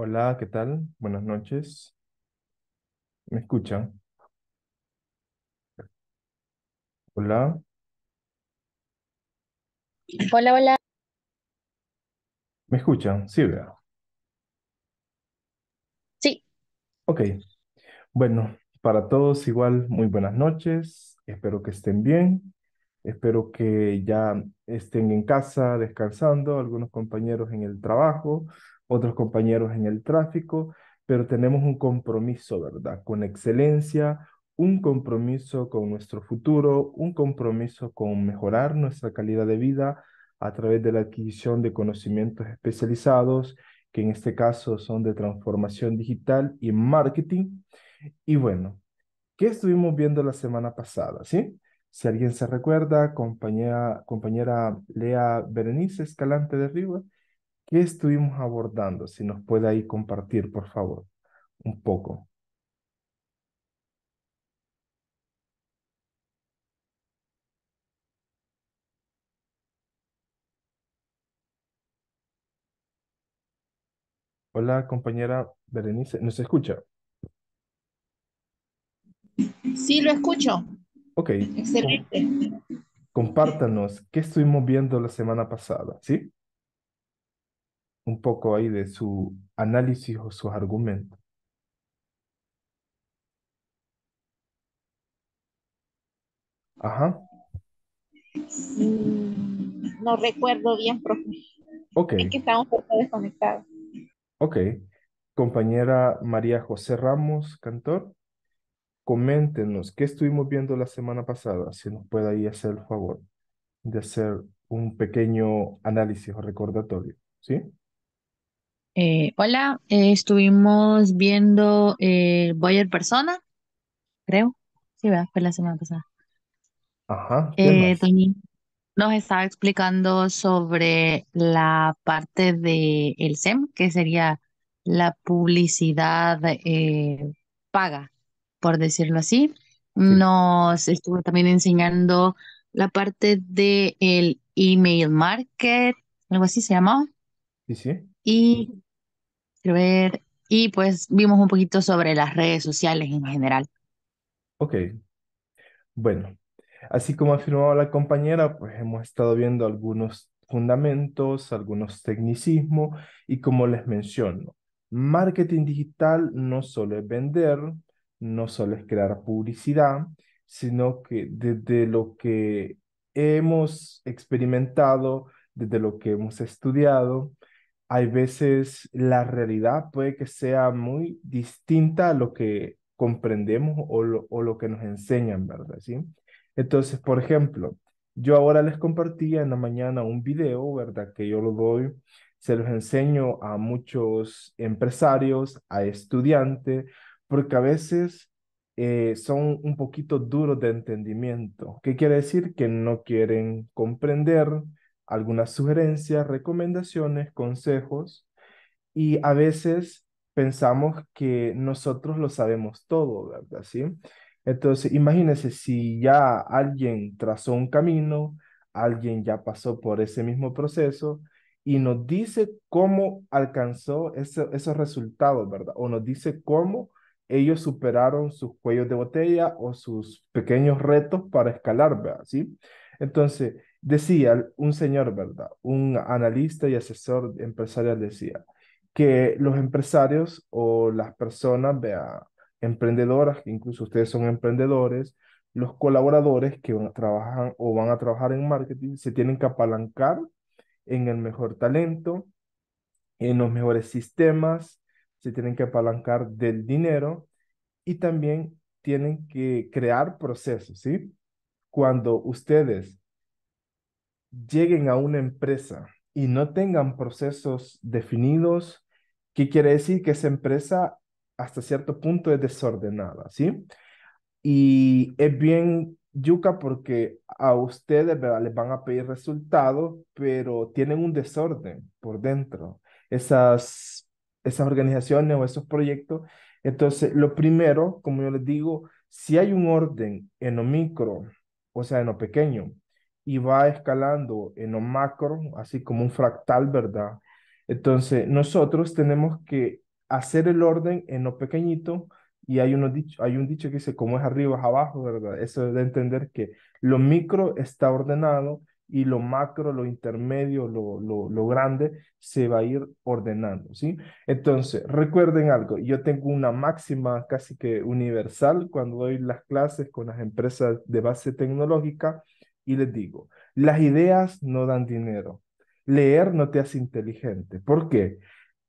Hola, ¿qué tal? Buenas noches. ¿Me escuchan? Hola. Hola, hola. ¿Me escuchan? Sí, Sí. Ok. Bueno, para todos igual, muy buenas noches. Espero que estén bien. Espero que ya estén en casa descansando, algunos compañeros en el trabajo, otros compañeros en el tráfico, pero tenemos un compromiso, ¿verdad? Con excelencia, un compromiso con nuestro futuro, un compromiso con mejorar nuestra calidad de vida a través de la adquisición de conocimientos especializados, que en este caso son de transformación digital y marketing. Y bueno, ¿Qué estuvimos viendo la semana pasada, ¿sí? Si alguien se recuerda, compañera, compañera Lea Berenice Escalante de Riva, ¿qué estuvimos abordando? Si nos puede ahí compartir, por favor, un poco. Hola, compañera Berenice, ¿nos escucha? Sí, lo escucho. Ok. Excelente. Compártanos qué estuvimos viendo la semana pasada, ¿sí? Un poco ahí de su análisis o su argumento Ajá. Mm, no recuerdo bien, profe. Ok. Es que estamos un poco Ok. Compañera María José Ramos, cantor coméntenos qué estuvimos viendo la semana pasada, si nos puede ahí hacer el favor de hacer un pequeño análisis o recordatorio, ¿sí? Eh, hola, eh, estuvimos viendo eh, Boyer Persona, creo. Sí, ¿verdad? fue la semana pasada. Ajá. Eh, nos estaba explicando sobre la parte de el SEM, que sería la publicidad paga por decirlo así. Nos estuvo también enseñando la parte de el email market, algo así se llamaba. Sí, sí. Y ver, y pues vimos un poquito sobre las redes sociales en general. Ok. Bueno, así como afirmaba la compañera, pues hemos estado viendo algunos fundamentos, algunos tecnicismos y como les menciono, marketing digital no solo es vender, no solo es crear publicidad, sino que desde lo que hemos experimentado, desde lo que hemos estudiado, hay veces la realidad puede que sea muy distinta a lo que comprendemos o lo, que nos enseñan, ¿verdad? ¿Sí? Entonces, por ejemplo, yo ahora les compartía en la mañana un video, ¿verdad? Que yo lo doy, se los enseño a muchos empresarios, a estudiantes, porque a veces eh, son un poquito duros de entendimiento. ¿Qué quiere decir? Que no quieren comprender algunas sugerencias, recomendaciones, consejos y a veces pensamos que nosotros lo sabemos todo, ¿verdad? ¿Sí? Entonces, imagínense si ya alguien trazó un camino, alguien ya pasó por ese mismo proceso y nos dice cómo alcanzó esos resultados, ¿verdad? O nos dice cómo ellos superaron sus cuellos de botella o sus pequeños retos para escalar, ¿verdad? ¿Sí? Entonces, decía un señor, ¿verdad? Un analista y asesor empresarial decía que los empresarios o las personas, vea, emprendedoras, que incluso ustedes son emprendedores, los colaboradores que trabajan o van a trabajar en marketing se tienen que apalancar en el mejor talento, en los mejores sistemas, se tienen que apalancar del dinero y también tienen que crear procesos, ¿sí? Cuando ustedes lleguen a una empresa y no tengan procesos definidos, ¿qué quiere decir? Que esa empresa hasta cierto punto es desordenada, ¿sí? Y es bien yuca porque a ustedes les van a pedir resultados, pero tienen un desorden por dentro. Esas esas organizaciones o esos proyectos. Entonces, lo primero, como yo les digo, si hay un orden en lo micro, o sea, en lo pequeño, y va escalando en lo macro, así como un fractal, ¿verdad? Entonces, nosotros tenemos que hacer el orden en lo pequeñito, y hay, uno dicho, hay un dicho que dice, como es arriba, es abajo, ¿verdad? Eso de entender que lo micro está ordenado y lo macro, lo intermedio, lo, lo, grande, se va a ir ordenando, ¿sí? Entonces, recuerden algo, yo tengo una máxima casi que universal cuando doy las clases con las empresas de base tecnológica y les digo, las ideas no dan dinero, leer no te hace inteligente. ¿Por qué?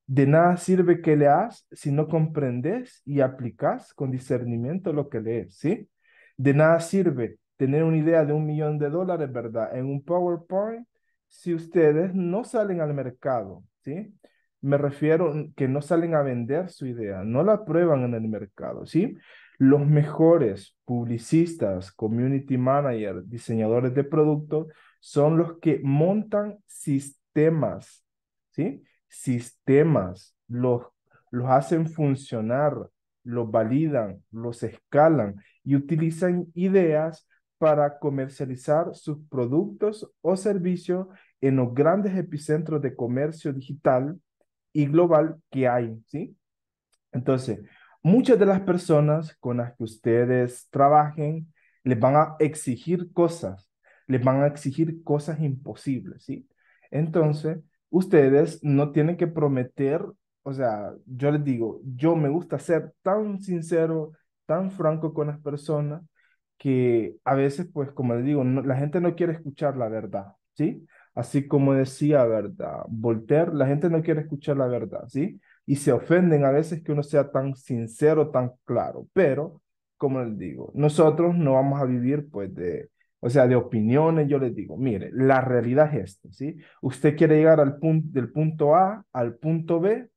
De nada sirve que leas si no comprendes y aplicas con discernimiento lo que lees, ¿sí? De nada sirve tener una idea de un millón de dólares, ¿verdad? En un PowerPoint, si ustedes no salen al mercado, ¿sí? Me refiero que no salen a vender su idea, no la prueban en el mercado, ¿sí? Los mejores publicistas, community managers, diseñadores de productos son los que montan sistemas, ¿sí? Sistemas, los, los hacen funcionar, los validan, los escalan y utilizan ideas para comercializar sus productos o servicios en los grandes epicentros de comercio digital y global que hay, ¿sí? Entonces, muchas de las personas con las que ustedes trabajen les van a exigir cosas, les van a exigir cosas imposibles, ¿sí? Entonces, ustedes no tienen que prometer, o sea, yo les digo, yo me gusta ser tan sincero, tan franco con las personas, que a veces, pues, como les digo, la gente no quiere escuchar la verdad, ¿sí? Así como decía, ¿verdad? Voltaire, la gente no quiere escuchar la verdad, ¿sí? Y se ofenden a veces que uno sea tan sincero, tan claro, pero, como les digo, nosotros no vamos a vivir, pues, de, o sea, de opiniones, yo les digo, mire, la realidad es esta, ¿sí? Usted quiere llegar al punto, del punto A al punto B,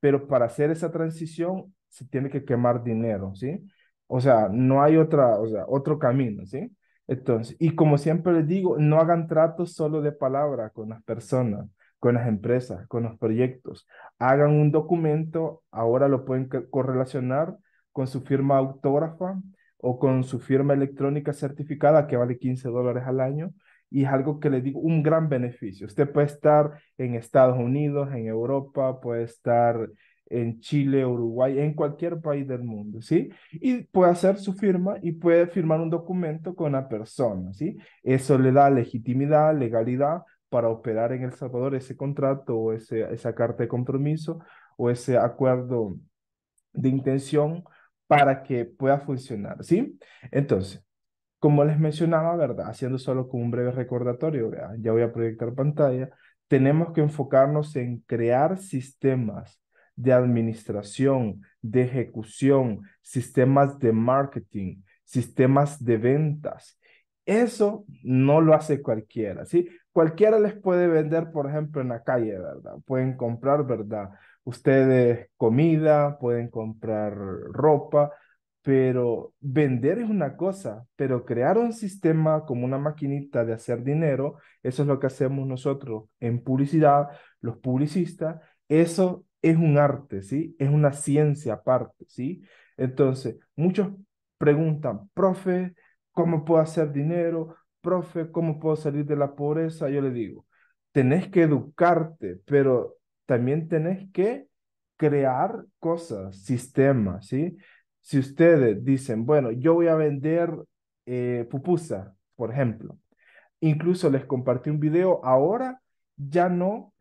pero para hacer esa transición se tiene que quemar dinero, ¿sí? O sea, no hay otra, o sea, otro camino, ¿sí? Entonces, y como siempre les digo, no hagan tratos solo de palabra con las personas, con las empresas, con los proyectos. Hagan un documento, ahora lo pueden correlacionar con su firma autógrafa o con su firma electrónica certificada que vale 15 dólares al año y es algo que les digo, un gran beneficio. Usted puede estar en Estados Unidos, en Europa, puede estar en Chile, Uruguay, en cualquier país del mundo, ¿sí? Y puede hacer su firma y puede firmar un documento con la persona, ¿sí? Eso le da legitimidad, legalidad para operar en El Salvador ese contrato o ese, esa carta de compromiso o ese acuerdo de intención para que pueda funcionar, ¿sí? Entonces, como les mencionaba, ¿verdad? Haciendo solo con un breve recordatorio, ya voy a proyectar pantalla, tenemos que enfocarnos en crear sistemas de administración, de ejecución, sistemas de marketing, sistemas de ventas. Eso no lo hace cualquiera, ¿sí? Cualquiera les puede vender, por ejemplo, en la calle, ¿verdad? Pueden comprar, ¿verdad? Ustedes comida, pueden comprar ropa, pero vender es una cosa, pero crear un sistema como una maquinita de hacer dinero, eso es lo que hacemos nosotros en publicidad, los publicistas, eso es un arte, ¿sí? Es una ciencia aparte, ¿sí? Entonces, muchos preguntan, profe, ¿cómo puedo hacer dinero? Profe, ¿cómo puedo salir de la pobreza? Yo le digo, tenés que educarte, pero también tenés que crear cosas, sistemas, ¿sí? Si ustedes dicen, bueno, yo voy a vender eh, pupusa, por ejemplo, incluso les compartí un video ahora ya no,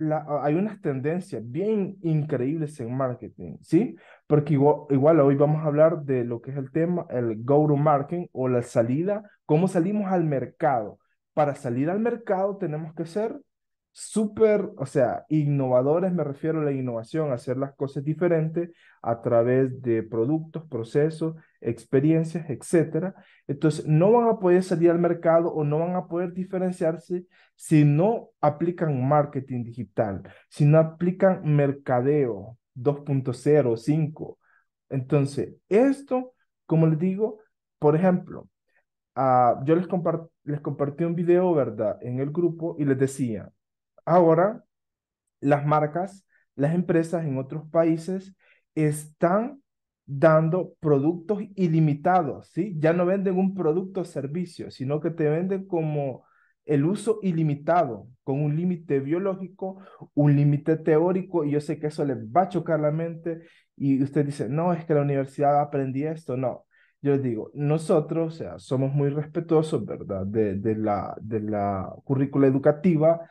hay unas tendencias bien increíbles en marketing, ¿sí? Porque igual, igual, hoy vamos a hablar de lo que es el tema, el go-to-marketing o la salida, cómo salimos al mercado. Para salir al mercado tenemos que ser súper, o sea, innovadores, me refiero a la innovación, hacer las cosas diferentes a través de productos, procesos, experiencias, etcétera. Entonces, no van a poder salir al mercado o no van a poder diferenciarse si no aplican marketing digital, si no aplican mercadeo 2.0, 5. Entonces, esto, como les digo, por ejemplo, ah, yo les, les compartí un video, ¿verdad?, en el grupo y les decía, Ahora, las marcas, las empresas en otros países están dando productos ilimitados, ¿sí? Ya no venden un producto o servicio, sino que te venden como el uso ilimitado, con un límite biológico, un límite teórico, y yo sé que eso les va a chocar la mente, y usted dice, no, es que la universidad aprendí esto, no. Yo digo, nosotros, o sea, somos muy respetuosos, ¿verdad?, de, de la, de la currícula educativa,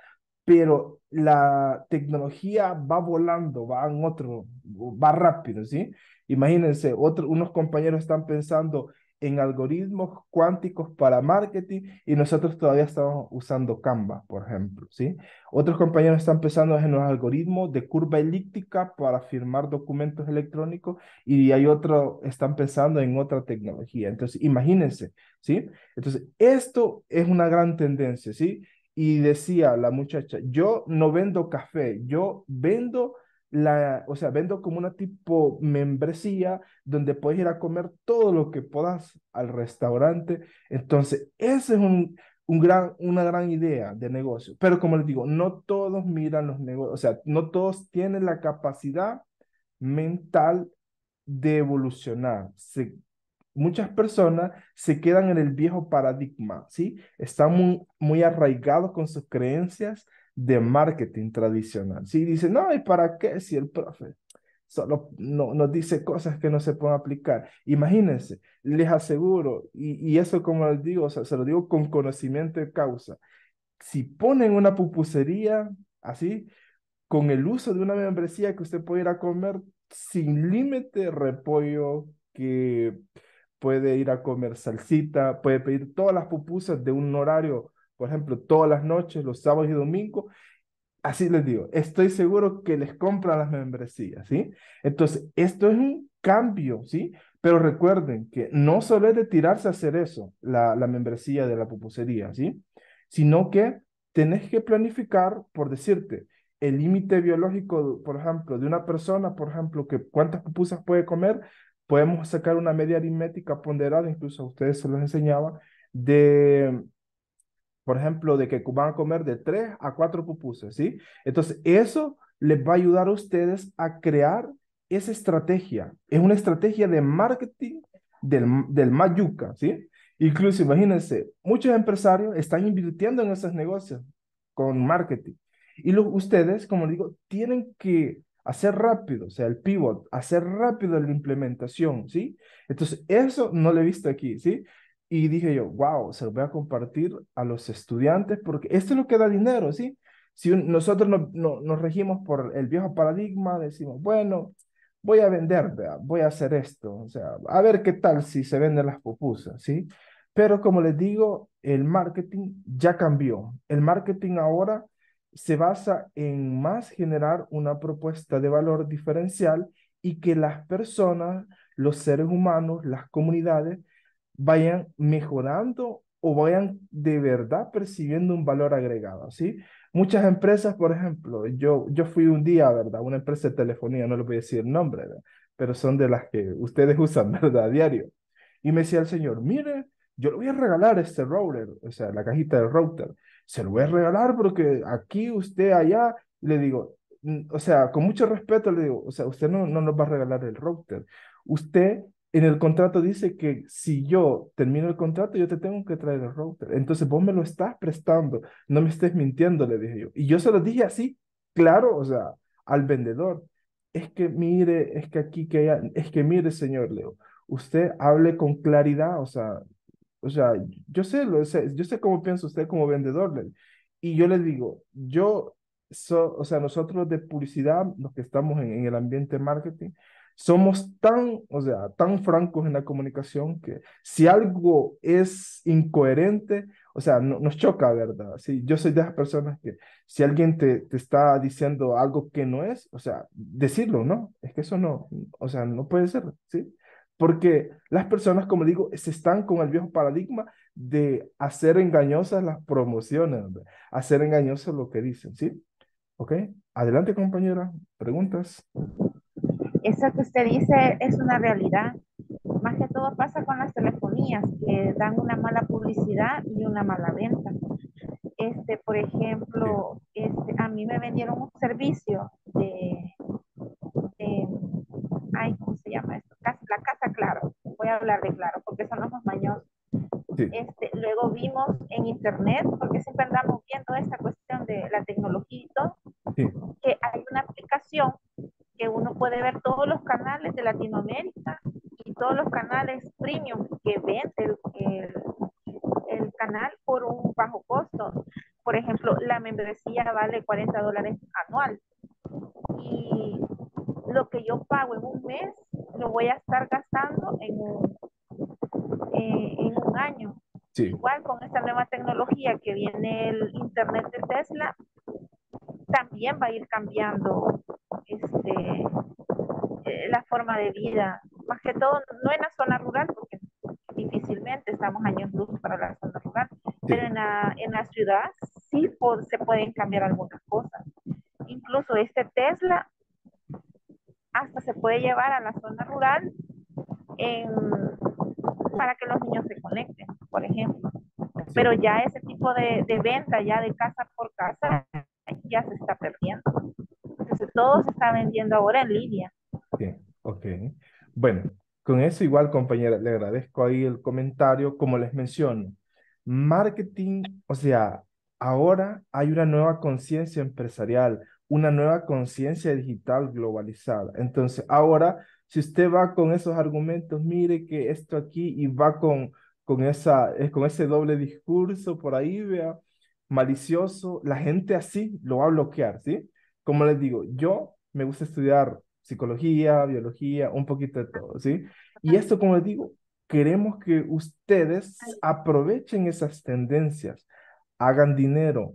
pero la tecnología va volando, va en otro, va rápido, ¿sí? Imagínense, unos compañeros están pensando en algoritmos cuánticos para marketing y nosotros todavía estamos usando Canva, por ejemplo, ¿sí? Otros compañeros están pensando en los algoritmos de curva elíptica para firmar documentos electrónicos y hay otros están pensando en otra tecnología. Entonces, imagínense, ¿sí? Entonces, esto es una gran tendencia, ¿sí? Y decía la muchacha, yo no vendo café, yo vendo la, o sea, vendo como una tipo membresía donde puedes ir a comer todo lo que puedas al restaurante. Entonces, esa es un, un gran, una gran idea de negocio. Pero como les digo, no todos miran los negocios, o sea, no todos tienen la capacidad mental de evolucionar. Se muchas personas se quedan en el viejo paradigma, ¿sí? Están muy, arraigados con sus creencias de marketing tradicional, ¿sí? Dicen, no, ¿y para qué si el profe solo no, nos dice cosas que no se pueden aplicar? Imagínense, les aseguro, y, eso como les digo, o sea, se lo digo con conocimiento de causa, si ponen una pupusería así, con el uso de una membresía que usted puede ir a comer sin límite, repollo, que puede ir a comer salsita, puede pedir todas las pupusas de un horario, por ejemplo, todas las noches, los sábados y domingos. Así les digo, estoy seguro que les compran las membresías, ¿sí? Entonces, esto es un cambio, ¿sí? Pero recuerden que no solo es de tirarse a hacer eso, la, la membresía de la pupusería, ¿sí? Sino que tenés que planificar, por decirte, el límite biológico, por ejemplo, de una persona, por ejemplo, que cuántas pupusas puede comer, podemos sacar una media aritmética ponderada, incluso a ustedes se los enseñaba, de, por ejemplo, de que van a comer de tres a cuatro pupusas, ¿sí? Entonces, eso les va a ayudar a ustedes a crear esa estrategia. Es una estrategia de marketing del, del Mayuca, ¿sí? Incluso, imagínense, muchos empresarios están invirtiendo en esos negocios con marketing. Y ustedes, como digo, tienen que hacer rápido, o sea, el pivot, hacer rápido la implementación, ¿sí? Entonces, eso no lo he visto aquí, ¿sí? Y dije yo, wow, se lo voy a compartir a los estudiantes porque esto es lo que da dinero, ¿sí? Si nosotros nos regimos por el viejo paradigma, decimos, bueno, voy a vender, voy a hacer esto, o sea, a ver qué tal si se venden las pupusas, ¿sí? Pero como les digo, el marketing ya cambió. El marketing ahora se basa en más generar una propuesta de valor diferencial y que las personas, los seres humanos, las comunidades vayan mejorando o vayan de verdad percibiendo un valor agregado, ¿sí? Muchas empresas, por ejemplo, yo, yo fui un día, ¿verdad? Una empresa de telefonía, no le voy a decir el nombre, pero son de las que ustedes usan, ¿verdad? A diario. Y me decía el señor, mire, yo le voy a regalar este router, o sea, la cajita del router se lo voy a regalar porque aquí, usted, allá, le digo, mm, o sea, con mucho respeto le digo, o sea, usted no, no nos va a regalar el router. Usted en el contrato dice que si yo termino el contrato, yo te tengo que traer el router. Entonces vos me lo estás prestando, no me estés mintiendo, le dije yo. Y yo se lo dije así, claro, o sea, al vendedor. Es que mire, es que aquí que haya, es que mire, señor Leo, usted hable con claridad, o sea, o sea, yo sé, lo yo sé cómo piensa usted como vendedor. Y yo les digo, yo, o sea, nosotros de publicidad, los que estamos en, el ambiente marketing, somos tan, o sea, tan francos en la comunicación que si algo es incoherente, o sea, nos choca, ¿verdad? Sí, yo soy de esas personas que si alguien te, te está diciendo algo que no es, o sea, decirlo, ¿no? Es que eso no, o sea, no puede ser, ¿sí? Porque las personas, como digo, se están con el viejo paradigma de hacer engañosas las promociones, hacer engañosas lo que dicen, ¿sí? Ok, adelante compañera, preguntas. Eso que usted dice es una realidad. Más que todo pasa con las telefonías, que dan una mala publicidad y una mala venta. Este, por ejemplo, este, a mí me vendieron un servicio de, ay, ¿cómo se llama esto? La hablar de Claro, porque son los más mañosos. Este, luego vimos en internet, porque siempre andamos viendo esta cuestión de la tecnología y todo, que hay una aplicación que uno puede ver todos los canales de Latinoamérica y todos los canales premium que vende el, el, el canal por un bajo costo. Por ejemplo, la membresía vale 40 dólares anual y lo que yo pago en un mes lo voy a estar gastando en un, eh, en año. Igual con esta nueva tecnología que viene el Internet de Tesla, también va a ir cambiando este, eh, la forma de vida. Más que todo, no en la zona rural, porque difícilmente estamos años luz para la zona rural, pero en la, en ciudad sí se pueden cambiar algunas cosas. Incluso este Tesla hasta se puede llevar a la zona rural em, para que los niños se conecten, por ejemplo. Pero ya ese tipo de, venta, ya de casa por casa, ya se está perdiendo. Entonces todo se está vendiendo ahora en línea. Sí, ok. Bueno, con eso igual, compañera, le agradezco ahí el comentario. Como les menciono, marketing, o sea, ahora hay una nueva conciencia empresarial, una nueva conciencia digital globalizada. Entonces, ahora, si usted va con esos argumentos, mire que esto aquí y va con, con, esa, eh, con ese doble discurso por ahí, vea, malicioso, la gente así lo va a bloquear, ¿sí? Como les digo, yo me gusta estudiar psicología, biología, un poquito de todo, ¿sí? Y esto, como les digo, queremos que ustedes aprovechen esas tendencias, hagan dinero,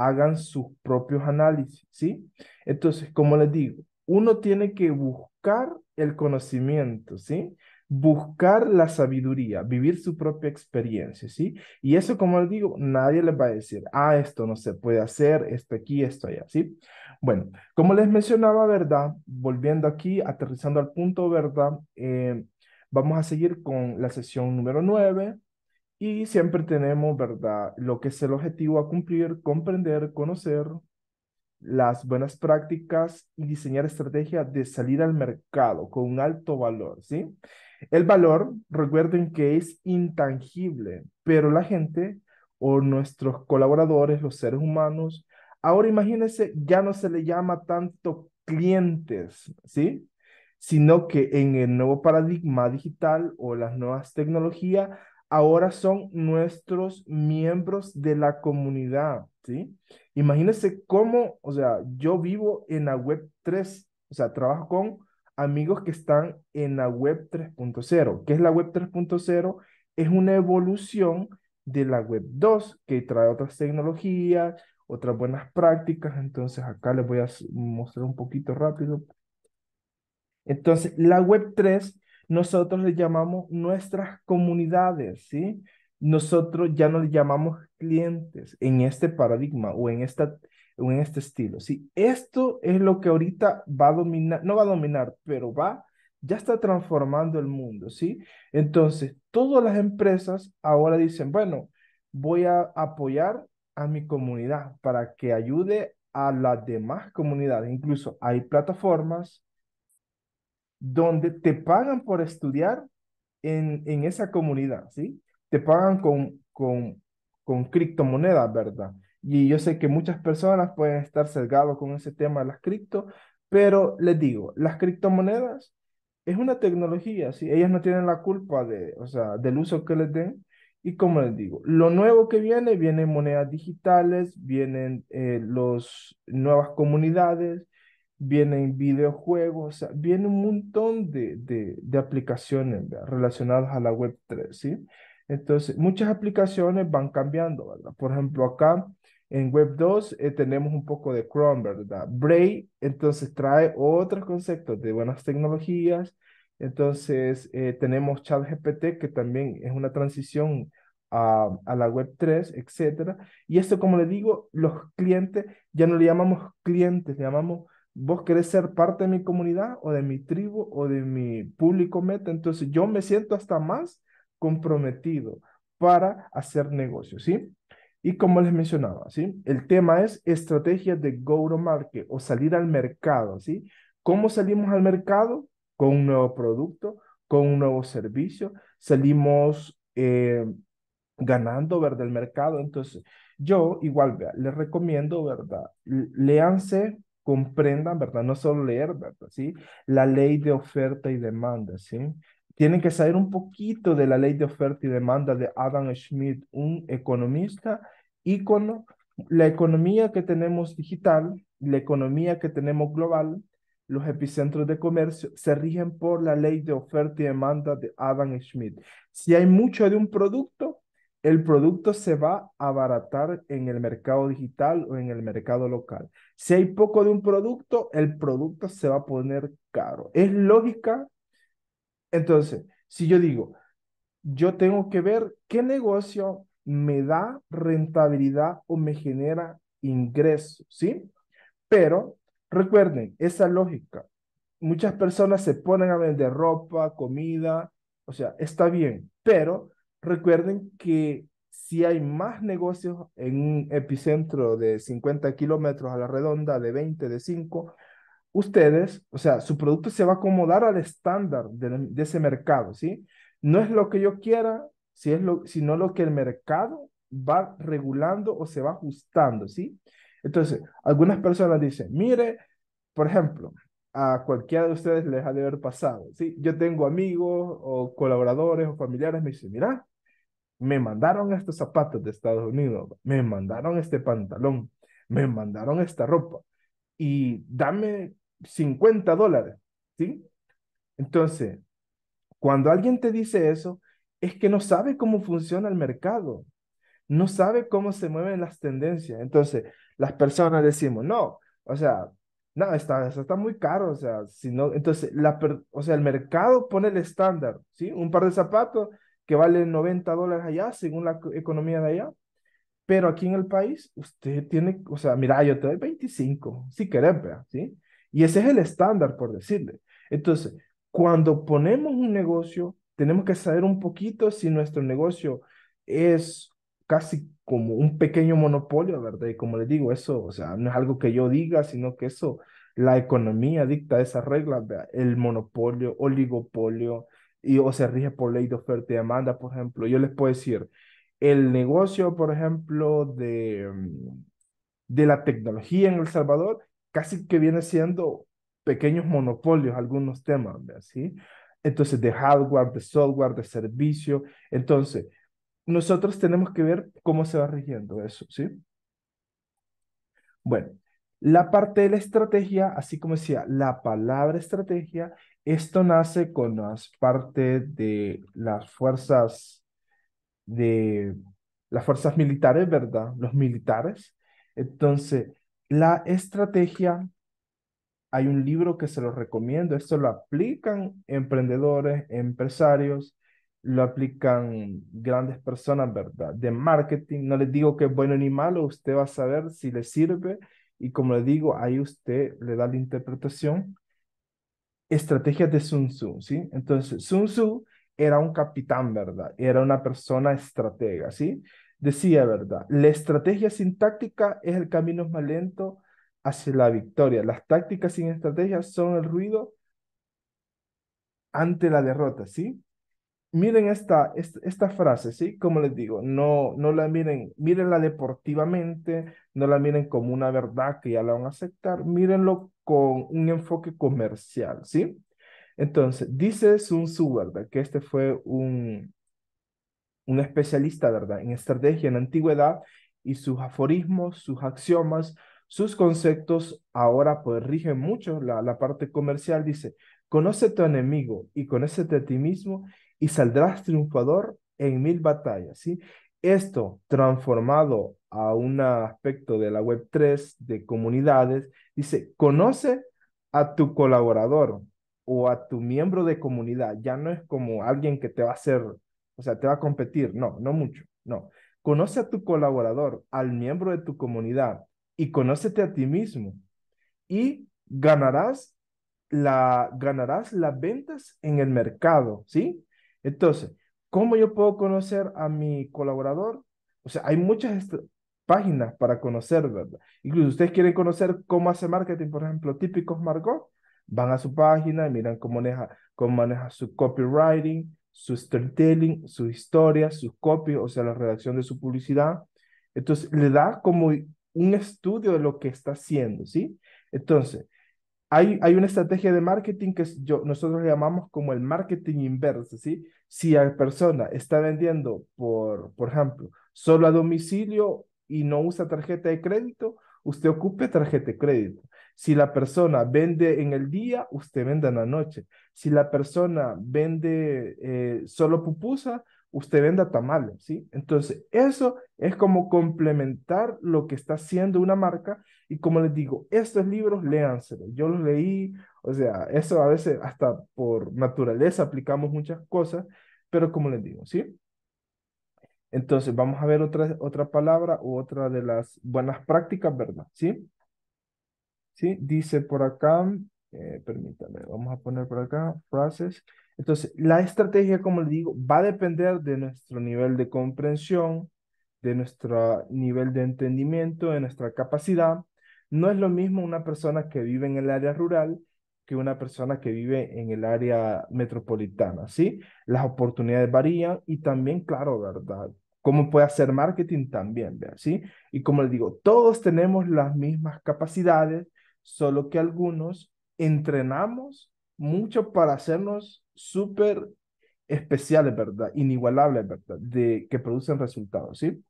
hagan sus propios análisis, ¿sí? Entonces, como les digo, uno tiene que buscar el conocimiento, ¿sí? Buscar la sabiduría, vivir su propia experiencia, ¿sí? Y eso, como les digo, nadie les va a decir, ah, esto no se puede hacer, esto aquí, esto allá, ¿sí? Bueno, como les mencionaba, ¿verdad? Volviendo aquí, aterrizando al punto, ¿verdad? Eh, vamos a seguir con la sesión número nueve, y siempre tenemos, ¿verdad? Lo que es el objetivo a cumplir, comprender, conocer las buenas prácticas y diseñar estrategias de salir al mercado con un alto valor, ¿sí? El valor, recuerden que es intangible, pero la gente o nuestros colaboradores, los seres humanos, ahora imagínense, ya no se le llama tanto clientes, ¿sí? Sino que en el nuevo paradigma digital o las nuevas tecnologías, ahora son nuestros miembros de la comunidad, ¿sí? Imagínense cómo, o sea, yo vivo en la web 3, o sea, trabajo con amigos que están en la web 3.0. ¿Qué es la web 3.0? Es una evolución de la web 2 que trae otras tecnologías, otras buenas prácticas. Entonces acá les voy a mostrar un poquito rápido. Entonces, la web 3 nosotros le llamamos nuestras comunidades, ¿sí? Nosotros ya no le llamamos clientes en este paradigma o en, esta, o en este estilo, ¿sí? Esto es lo que ahorita va a dominar, no va a dominar, pero va, ya está transformando el mundo, ¿sí? Entonces, todas las empresas ahora dicen, bueno, voy a apoyar a mi comunidad para que ayude a las demás comunidades. Incluso hay plataformas donde te pagan por estudiar en, esa comunidad, ¿sí? Te pagan con, con, con criptomonedas, ¿verdad? Y yo sé que muchas personas pueden estar sesgados con ese tema de las cripto, pero les digo, las criptomonedas es una tecnología, ¿sí? Ellas no tienen la culpa de, o sea, del uso que les den. Y como les digo, lo nuevo que viene, vienen monedas digitales, vienen eh, las nuevas comunidades, vienen videojuegos, o sea, viene un montón de, de, aplicaciones relacionadas a la Web3, ¿sí? Entonces, muchas aplicaciones van cambiando, ¿verdad? Por ejemplo, acá en Web2 eh, tenemos un poco de Chrome, ¿verdad? Bray, entonces trae otros conceptos de buenas tecnologías. Entonces, eh, tenemos ChatGPT, que también es una transición a, a la Web3, etcétera. Y esto, como le digo, los clientes, ya no le llamamos clientes, le llamamos vos querés ser parte de mi comunidad o de mi tribu o de mi público meta. Entonces yo me siento hasta más comprometido para hacer negocios, ¿sí? Y como les mencionaba, ¿sí? El tema es estrategias de go-to-market o salir al mercado, ¿sí? ¿Cómo salimos al mercado? Con un nuevo producto, con un nuevo servicio, salimos eh, ganando, ¿verdad? El mercado. Entonces, yo igual, vea, les recomiendo, ¿verdad? Leanse comprendan, ¿verdad? No solo leer, ¿verdad? ¿Sí? La ley de oferta y demanda, ¿sí? Tienen que saber un poquito de la ley de oferta y demanda de Adam Schmidt, un economista ícono. La economía que tenemos digital, la economía que tenemos global, los epicentros de comercio se rigen por la ley de oferta y demanda de Adam Schmidt. Si hay mucho de un producto, el producto se va a abaratar en el mercado digital o en el mercado local. Si hay poco de un producto, el producto se va a poner caro. ¿Es lógica? Entonces, si yo digo, yo tengo que ver qué negocio me da rentabilidad o me genera ingresos, ¿sí? Pero recuerden esa lógica. Muchas personas se ponen a vender ropa, comida, o sea, está bien, pero recuerden que si hay más negocios en un epicentro de 50 kilómetros a la redonda, de 20, de 5, ustedes, o sea, su producto se va a acomodar al estándar de, ese mercado, ¿sí? No es lo que yo quiera, si es lo, sino lo que el mercado va regulando o se va ajustando, ¿sí? Entonces, algunas personas dicen, mire, por ejemplo, a cualquiera de ustedes les ha de haber pasado, ¿sí? Yo tengo amigos o colaboradores o familiares, me dicen, mira, me mandaron estos zapatos de Estados Unidos, me mandaron este pantalón, me mandaron esta ropa y dame 50 dólares, ¿sí? Entonces, cuando alguien te dice eso, es que no sabe cómo funciona el mercado, no sabe cómo se mueven las tendencias. Entonces, las personas decimos, no, o sea, no, está, está muy caro, o sea, si no, entonces, la, o sea, el mercado pone el estándar, ¿sí? Un par de zapatos que vale 90 dólares allá, según la economía de allá. Pero aquí en el país, usted tiene, o sea, mira, yo te doy 25, si querés, vea, ¿sí? Y ese es el estándar, por decirle. Entonces, cuando ponemos un negocio, tenemos que saber un poquito si nuestro negocio es casi como un pequeño monopolio, ¿verdad? Y como les digo, eso, o sea, no es algo que yo diga, sino que eso, la economía dicta esas reglas, ¿verdad? El monopolio, oligopolio, y, o se rige por ley de oferta y demanda, por ejemplo. Yo les puedo decir, el negocio, por ejemplo, de, mm, de la tecnología en El Salvador casi que viene siendo pequeños monopolios, algunos temas, ¿sí? Entonces, de hardware, de software, de servicio. Entonces, nosotros tenemos que ver cómo se va rigiendo eso, ¿sí? Bueno, la parte de la estrategia, así como decía, la palabra estrategia esto nace con las partes de las fuerzas de las fuerzas militares, ¿verdad? Los militares. Entonces, la estrategia, hay un libro que se lo recomiendo, esto lo aplican emprendedores, empresarios, lo aplican grandes personas, ¿verdad? De marketing, no les digo que es bueno ni malo, usted va a saber si le sirve y como le digo, ahí usted le da la interpretación estrategias de Sun Tzu, ¿sí? Entonces, Sun Tzu era un capitán, ¿verdad? Era una persona estratega, ¿sí? Decía, ¿verdad? La estrategia sin táctica es el camino más lento hacia la victoria. Las tácticas sin estrategia son el ruido ante la derrota, ¿sí? Miren esta, esta, frase, ¿sí? Como les digo, no, no la miren, mírenla deportivamente, no la miren como una verdad que ya la van a aceptar, mírenlo con un enfoque comercial, ¿sí? Entonces, dice Sun Tzu, ¿verdad? Que este fue un, un especialista, ¿verdad? En estrategia en antigüedad y sus aforismos, sus axiomas, sus conceptos ahora pues rigen mucho la, parte comercial. Dice, conoce tu enemigo y conécete a ti mismo y saldrás triunfador en mil batallas, ¿sí? Esto transformado a un aspecto de la web 3 de comunidades, dice, conoce a tu colaborador o a tu miembro de comunidad. Ya no es como alguien que te va a hacer, o sea, te va a competir. No, no mucho, no. Conoce a tu colaborador, al miembro de tu comunidad y conócete a ti mismo y ganarás la ganarás las ventas en el mercado, ¿sí? Entonces, ¿Cómo yo puedo conocer a mi colaborador? O sea, hay muchas páginas para conocer, ¿verdad? Incluso ustedes quieren conocer cómo hace marketing, por ejemplo, típicos Margot, van a su página y miran cómo maneja, cómo maneja su copywriting, su storytelling, su historia, su copy, o sea, la redacción de su publicidad. Entonces, le da como un estudio de lo que está haciendo, ¿sí? Entonces, hay, hay una estrategia de marketing que nosotros llamamos como el marketing inverso, ¿sí? Si la persona está vendiendo, por, por ejemplo, solo a domicilio y no usa tarjeta de crédito, usted ocupe tarjeta de crédito. Si la persona vende en el día, usted vende en la noche. Si la persona vende eh, solo pupusa, usted venda tamales, ¿sí? Entonces, eso es como complementar lo que está haciendo una marca y como les digo, estos libros, léanselos. Yo los leí, o sea, eso a veces hasta por naturaleza aplicamos muchas cosas, pero como les digo, ¿sí? Entonces, vamos a ver otra, otra palabra u otra de las buenas prácticas, ¿verdad? ¿Sí? ¿Sí? Dice por acá, eh, permítame, vamos a poner por acá frases. Entonces, la estrategia, como les digo, va a depender de nuestro nivel de comprensión, de nuestro nivel de entendimiento, de nuestra capacidad no es lo mismo una persona que vive en el área rural que una persona que vive en el área metropolitana, ¿sí? Las oportunidades varían y también, claro, ¿verdad? Cómo puede hacer marketing también, ¿verdad? ¿sí? Y como les digo, todos tenemos las mismas capacidades, solo que algunos entrenamos mucho para hacernos súper especiales, ¿verdad? Inigualables, ¿verdad? De que producen resultados, ¿sí?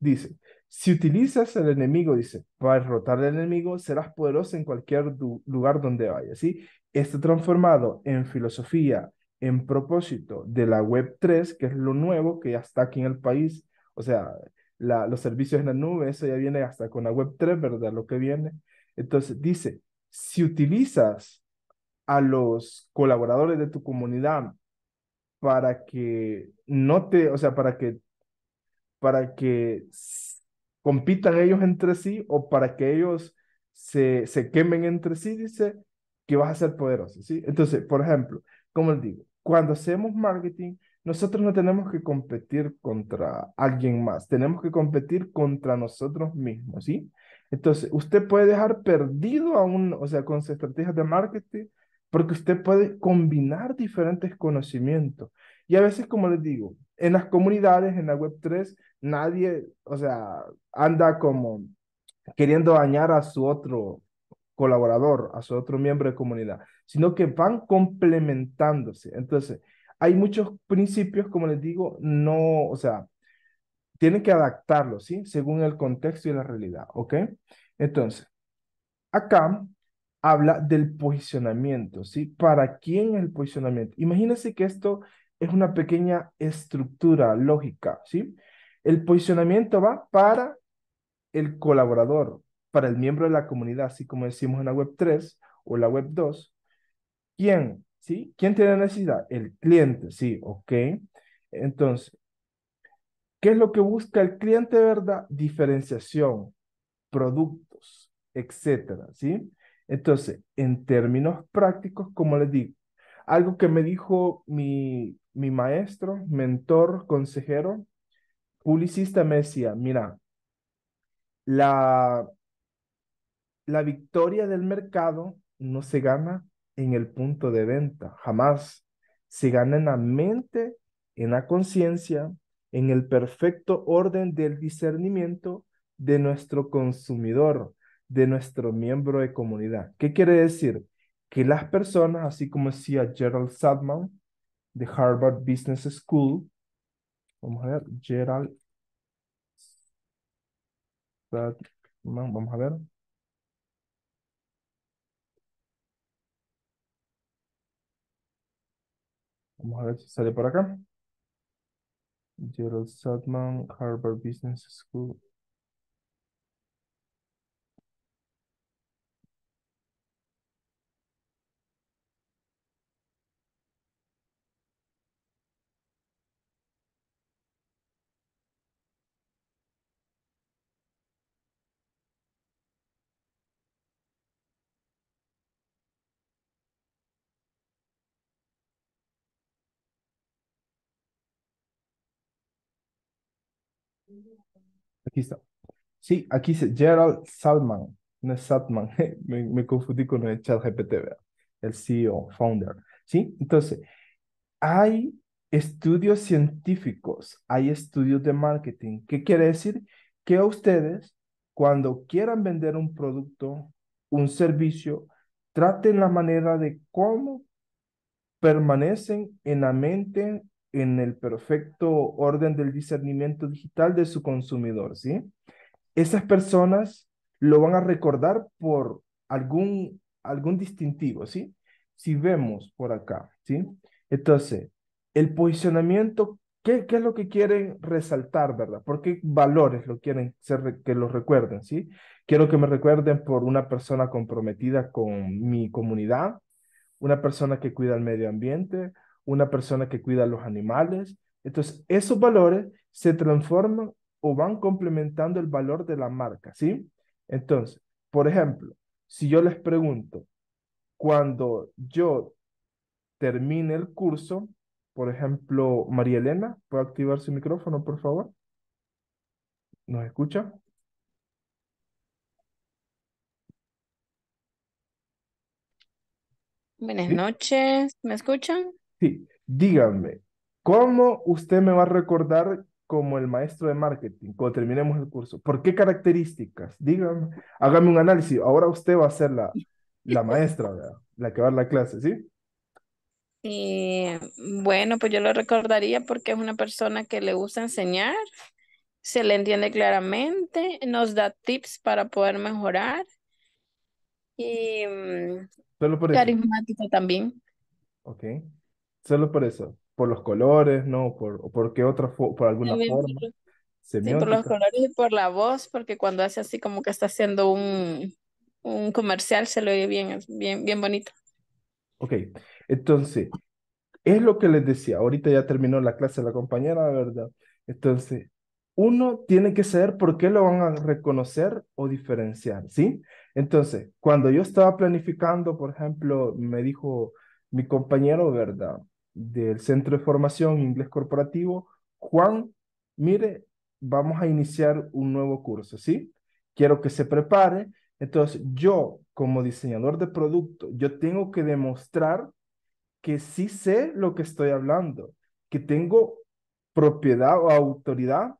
Dice, si utilizas el enemigo, dice, para derrotar al enemigo, serás poderoso en cualquier lugar donde vayas. ¿sí? Está transformado en filosofía, en propósito de la Web 3, que es lo nuevo que ya está aquí en el país. O sea, la, los servicios en la nube, eso ya viene hasta con la Web 3, ¿verdad? Lo que viene. Entonces, dice, si utilizas a los colaboradores de tu comunidad para que no te, o sea, para que, para que compitan ellos entre sí o para que ellos se, quemen entre sí, dice que vas a ser poderoso, ¿sí? Entonces, por ejemplo, como les digo, cuando hacemos marketing, nosotros no tenemos que competir contra alguien más, tenemos que competir contra nosotros mismos, ¿sí? Entonces, usted puede dejar perdido a un, o sea, con su estrategias de marketing, porque usted puede combinar diferentes conocimientos. Y a veces, como les digo, en las comunidades, en la web 3, nadie, o sea, anda como queriendo dañar a su otro colaborador, a su otro miembro de comunidad, sino que van complementándose. Entonces, hay muchos principios, como les digo, no, o sea, tienen que adaptarlos, ¿sí? Según el contexto y la realidad, ¿ok? Entonces, acá habla del posicionamiento, ¿sí? ¿Para quién es el posicionamiento? Imagínense que esto es una pequeña estructura lógica, ¿sí? El posicionamiento va para el colaborador, para el miembro de la comunidad, así como decimos en la web 3 o la web 2. ¿Quién? ¿Sí? ¿Quién tiene necesidad? El cliente, sí, ok. Entonces, ¿qué es lo que busca el cliente, verdad? Diferenciación, productos, etcétera, ¿sí? Entonces, en términos prácticos, como les digo, algo que me dijo mi mi maestro, mentor, consejero, publicista me decía, mira, la, la victoria del mercado no se gana en el punto de venta, jamás. Se gana en la mente, en la conciencia, en el perfecto orden del discernimiento de nuestro consumidor, de nuestro miembro de comunidad. ¿Qué quiere decir? Que las personas, así como decía Gerald Sadman, de Harvard Business School. Vamos a ver, Gerald vamos a ver. Vamos a ver si sale por acá. Gerald Sadman, Harvard Business School. Aquí está. Sí, aquí dice Gerald Salman, no es Salman, me, confundí con el chat GPTV el CEO, founder. ¿Sí? Entonces, hay estudios científicos, hay estudios de marketing. ¿Qué quiere decir? Que a ustedes, cuando quieran vender un producto, un servicio, traten la manera de cómo permanecen en la mente en el perfecto orden del discernimiento digital de su consumidor, ¿sí? Esas personas lo van a recordar por algún, algún distintivo, ¿sí? Si vemos por acá, ¿sí? Entonces, el posicionamiento, ¿qué, es lo que quieren resaltar, verdad? ¿Por qué valores lo quieren ser, que lo recuerden, ¿sí? Quiero que me recuerden por una persona comprometida con mi comunidad, una persona que cuida el medio ambiente, una persona que cuida a los animales. Entonces, esos valores se transforman o van complementando el valor de la marca, ¿sí? Entonces, por ejemplo, si yo les pregunto, cuando yo termine el curso, por ejemplo, María Elena, ¿puede activar su micrófono, por favor? ¿Nos escucha? Buenas noches, ¿me escuchan? Sí, díganme, ¿cómo usted me va a recordar como el maestro de marketing cuando terminemos el curso? ¿Por qué características? Díganme, hágame un análisis. Ahora usted va a ser la, la maestra, la que va a dar la clase, ¿sí? Eh, bueno, pues yo lo recordaría porque es una persona que le gusta enseñar, se le entiende claramente, nos da tips para poder mejorar y mm, carismática también. Ok. Solo por eso, por los colores, ¿no? Por, por qué otra, por alguna forma. Por, sí, por los colores y por la voz, porque cuando hace así como que está haciendo un, comercial se lo oye bien, bien, bien bonito. Ok, entonces, es lo que les decía, ahorita ya terminó la clase la compañera, ¿verdad? Entonces, uno tiene que saber por qué lo van a reconocer o diferenciar, ¿sí? Entonces, cuando yo estaba planificando, por ejemplo, me dijo mi compañero, ¿verdad? del Centro de Formación Inglés Corporativo, Juan, mire, vamos a iniciar un nuevo curso, ¿sí? Quiero que se prepare. Entonces, yo como diseñador de producto, yo tengo que demostrar que sí sé lo que estoy hablando, que tengo propiedad o autoridad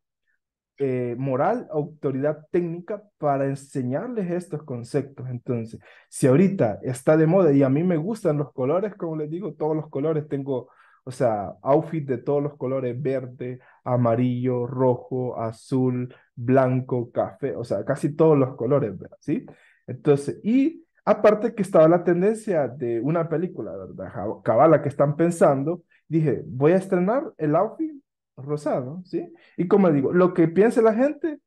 eh, moral, autoridad técnica para enseñarles estos conceptos. Entonces, si ahorita está de moda y a mí me gustan los colores, como les digo, todos los colores tengo, o sea, outfit de todos los colores, verde, amarillo, rojo, azul, blanco, café, o sea, casi todos los colores, ¿verdad? ¿Sí? Entonces, y aparte que estaba la tendencia de una película, ¿verdad? Cabala que están pensando, dije, voy a estrenar el outfit rosado, ¿sí? Y como digo, lo que piense la gente,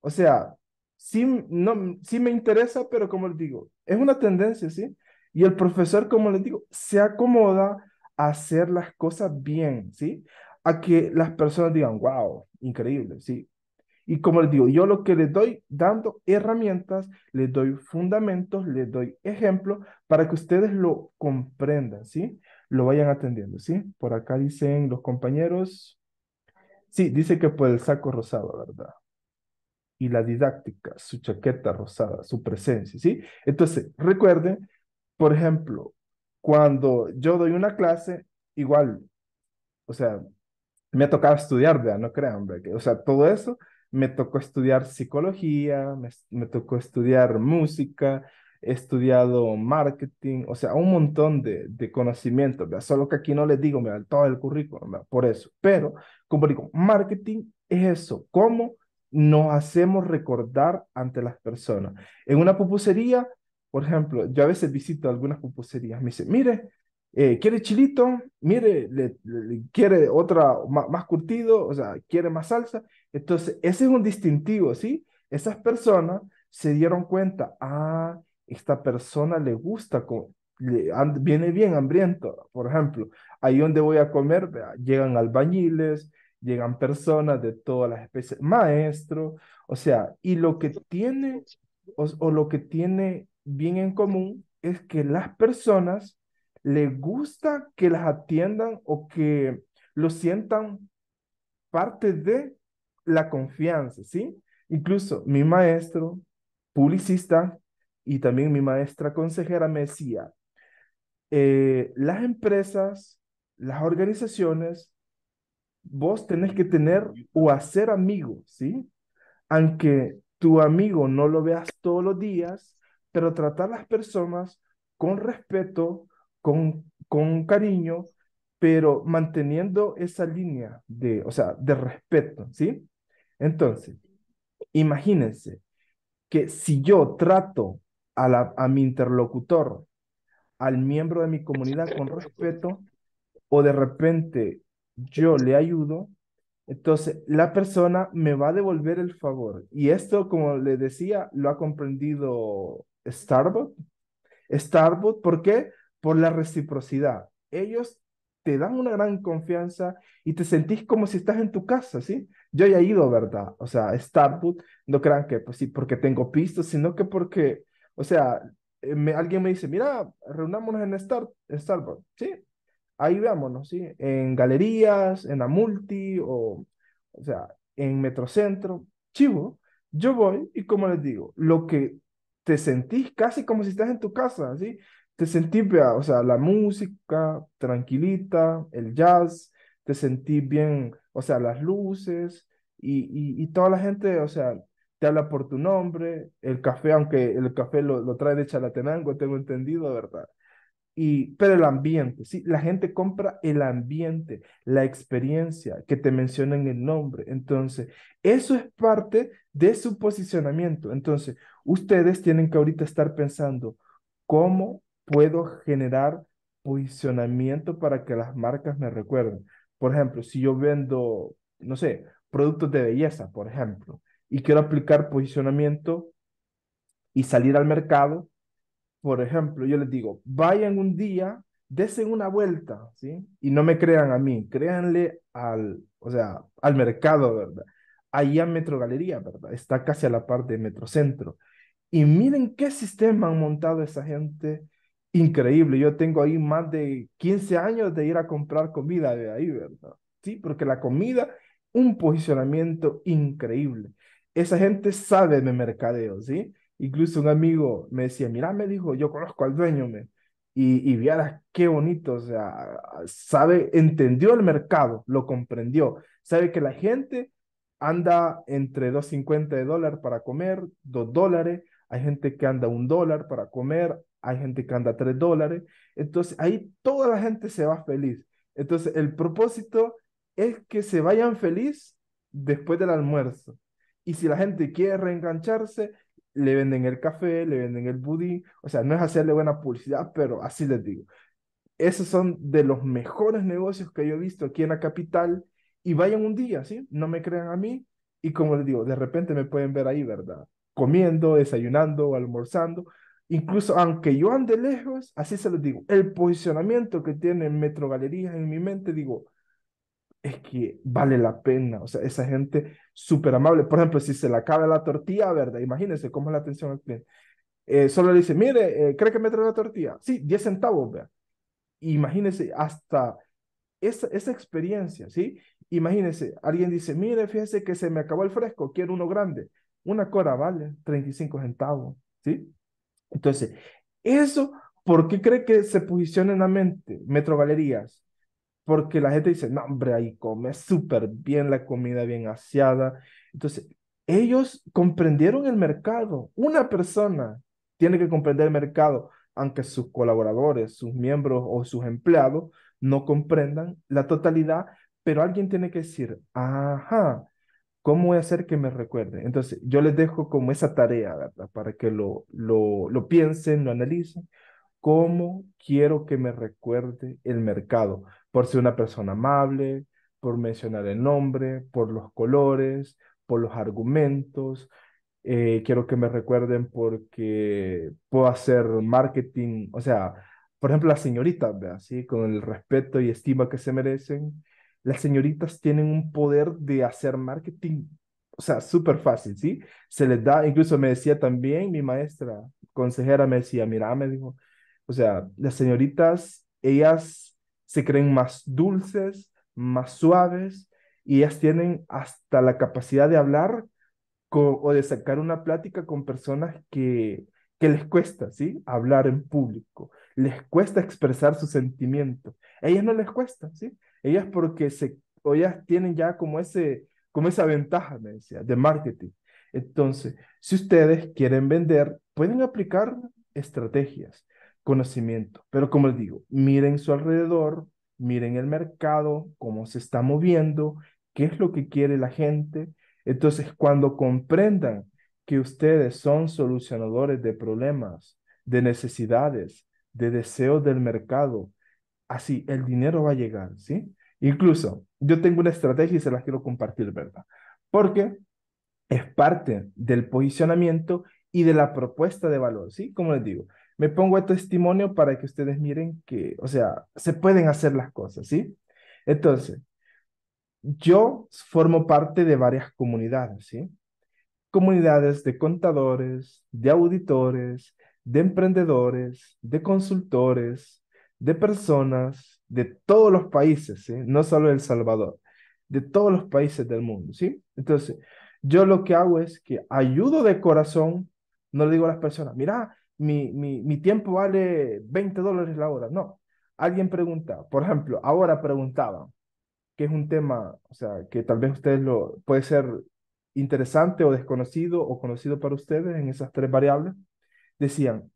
o sea, sí, no, sí me interesa, pero como les digo, es una tendencia, ¿sí? Y el profesor, como les digo, se acomoda a hacer las cosas bien, ¿sí? A que las personas digan, wow, increíble, ¿sí? Y como les digo, yo lo que les doy, dando herramientas, les doy fundamentos, les doy ejemplo para que ustedes lo comprendan, ¿sí? Lo vayan atendiendo, ¿sí? Por acá dicen los compañeros, Sí, dice que por el saco rosado, ¿verdad? Y la didáctica, su chaqueta rosada, su presencia, ¿sí? Entonces, recuerden, por ejemplo, cuando yo doy una clase, igual, o sea, me ha tocado estudiar, ¿verdad? No crean, O sea, todo eso, me tocó estudiar psicología, me tocó estudiar música, he estudiado marketing, o sea, un montón de, de conocimientos, solo que aquí no les digo ¿verdad? todo el currículum, por eso, pero como digo, marketing es eso, cómo nos hacemos recordar ante las personas. En una pupusería, por ejemplo, yo a veces visito algunas pupuserías, me dicen, mire, eh, quiere chilito, mire, le, quiere otra más, más, curtido, o sea, quiere más salsa. Entonces, ese es un distintivo, ¿sí? Esas personas se dieron cuenta, ah, esta persona le gusta, le, viene bien hambriento, por ejemplo, ahí donde voy a comer, llegan albañiles, llegan personas de todas las especies, maestro o sea, y lo que tiene o, lo que tiene bien en común es que las personas Le gusta que las atiendan o que lo sientan parte de la confianza, ¿sí? Incluso mi maestro publicista y también mi maestra consejera me decía, eh, las empresas, las organizaciones, vos tenés que tener o hacer amigos, ¿sí? Aunque tu amigo no lo veas todos los días, pero tratar a las personas con respeto, con, con cariño, pero manteniendo esa línea de, o sea, de respeto, ¿sí? Entonces, imagínense que si yo trato a, mi interlocutor, al miembro de mi comunidad con respeto, o de repente yo le ayudo, entonces la persona me va a devolver el favor. Y esto, como le decía, lo ha comprendido Starbucks. Starbucks, ¿por qué? Por la reciprocidad. Ellos te dan una gran confianza y te sentís como si estás en tu casa, ¿sí? Yo ya he ido, ¿verdad? O sea, Starbucks, no crean que, pues sí, porque tengo pistas, sino que porque o sea, eh, alguien me dice, mira, reunámonos en, Start, Starbucks, ¿sí? Ahí veámonos, ¿sí? En galerías, en la multi, o, o sea, en Metrocentro, chivo. Yo voy y como les digo, lo que te sentís casi como si estás en tu casa, ¿sí? Te sentís, o sea, la música tranquilita, el jazz, te sentís bien, o sea, las luces y, y toda la gente, o sea, te habla por tu nombre, el café, aunque el café lo, trae de Chalatenango, tengo entendido, ¿verdad? Y, pero el ambiente, ¿sí? la gente compra el ambiente, la experiencia, que te mencionen el nombre. Entonces, eso es parte de su posicionamiento. Entonces, ustedes tienen que ahorita estar pensando, ¿cómo puedo generar posicionamiento para que las marcas me recuerden? Por ejemplo, si yo vendo, no sé, productos de belleza, por ejemplo, y quiero aplicar posicionamiento y salir al mercado, por ejemplo, yo les digo, vayan un día, desen una vuelta, ¿sí? Y no me crean a mí, créanle al, o sea, al mercado, ¿verdad? Allá en Metro Galería, ¿verdad? Está casi a la par de Metrocentro. Y miren qué sistema han montado esa gente. Increíble, yo tengo ahí más de 15 años de ir a comprar comida de ahí, ¿verdad? Sí, porque la comida, un posicionamiento increíble esa gente sabe de mercadeo, ¿sí? Incluso un amigo me decía, mira, me dijo, yo conozco al dueño, me. Y, y qué bonito, o sea, sabe, entendió el mercado, lo comprendió, sabe que la gente anda entre 2.50 de dólar para comer, 2 dólares, hay gente que anda un dólar para comer, hay gente que anda 3 dólares, entonces ahí toda la gente se va feliz. Entonces el propósito es que se vayan feliz después del almuerzo. Y si la gente quiere reengancharse, le venden el café, le venden el budín. O sea, no es hacerle buena publicidad, pero así les digo. Esos son de los mejores negocios que yo he visto aquí en la capital. Y vayan un día, ¿sí? No me crean a mí. Y como les digo, de repente me pueden ver ahí, ¿verdad? Comiendo, desayunando, almorzando. Incluso aunque yo ande lejos, así se los digo, el posicionamiento que tiene Metro Galerías en mi mente, digo, es que vale la pena, o sea, esa gente súper amable. Por ejemplo, si se le acaba la tortilla, ¿verdad? Imagínense cómo es la atención al cliente. Eh, solo le dice, mire, eh, ¿cree que me trae la tortilla? Sí, 10 centavos, vea. Imagínense hasta esa, esa experiencia, ¿sí? Imagínense, alguien dice, mire, fíjense que se me acabó el fresco, quiero uno grande. Una cora vale 35 centavos, ¿sí? Entonces, eso, ¿por qué cree que se posiciona en la mente Metro Galerías? porque la gente dice, no, hombre, ahí come súper bien la comida bien aseada. Entonces, ellos comprendieron el mercado. Una persona tiene que comprender el mercado, aunque sus colaboradores, sus miembros o sus empleados no comprendan la totalidad, pero alguien tiene que decir, ajá, ¿cómo voy a hacer que me recuerde? Entonces, yo les dejo como esa tarea, Para que lo, lo, lo piensen, lo analicen. ¿Cómo quiero que me recuerde el mercado? por ser una persona amable, por mencionar el nombre, por los colores, por los argumentos. Eh, quiero que me recuerden porque puedo hacer marketing, o sea, por ejemplo, las señoritas, ¿sí? con el respeto y estima que se merecen, las señoritas tienen un poder de hacer marketing, o sea, súper fácil, ¿sí? Se les da, incluso me decía también mi maestra, consejera, me decía, mira, me dijo, o sea, las señoritas, ellas se creen más dulces, más suaves y ellas tienen hasta la capacidad de hablar o de sacar una plática con personas que, que les cuesta, ¿sí? Hablar en público, les cuesta expresar su sentimiento ellas no les cuesta, ¿sí? Ellas porque se, o ellas tienen ya como, ese, como esa ventaja, me decía, de marketing. Entonces, si ustedes quieren vender, pueden aplicar estrategias, conocimiento. Pero como les digo, miren su alrededor, miren el mercado, cómo se está moviendo, qué es lo que quiere la gente. Entonces, cuando comprendan que ustedes son solucionadores de problemas, de necesidades, de deseos del mercado, así el dinero va a llegar, ¿sí? Incluso yo tengo una estrategia y se la quiero compartir, ¿verdad? Porque es parte del posicionamiento y de la propuesta de valor, ¿sí? Como les digo, me pongo a testimonio para que ustedes miren que, o sea, se pueden hacer las cosas, ¿sí? Entonces, yo formo parte de varias comunidades, ¿sí? Comunidades de contadores, de auditores, de emprendedores, de consultores, de personas de todos los países, ¿sí? No solo El Salvador, de todos los países del mundo, ¿sí? Entonces, yo lo que hago es que ayudo de corazón, no le digo a las personas, mira, mi, tiempo vale 20 dólares la hora. No. Alguien pregunta, por ejemplo, ahora preguntaba. que es un tema, o sea, que tal vez ustedes lo puede ser interesante o desconocido o conocido para ustedes en esas tres variables. Decían,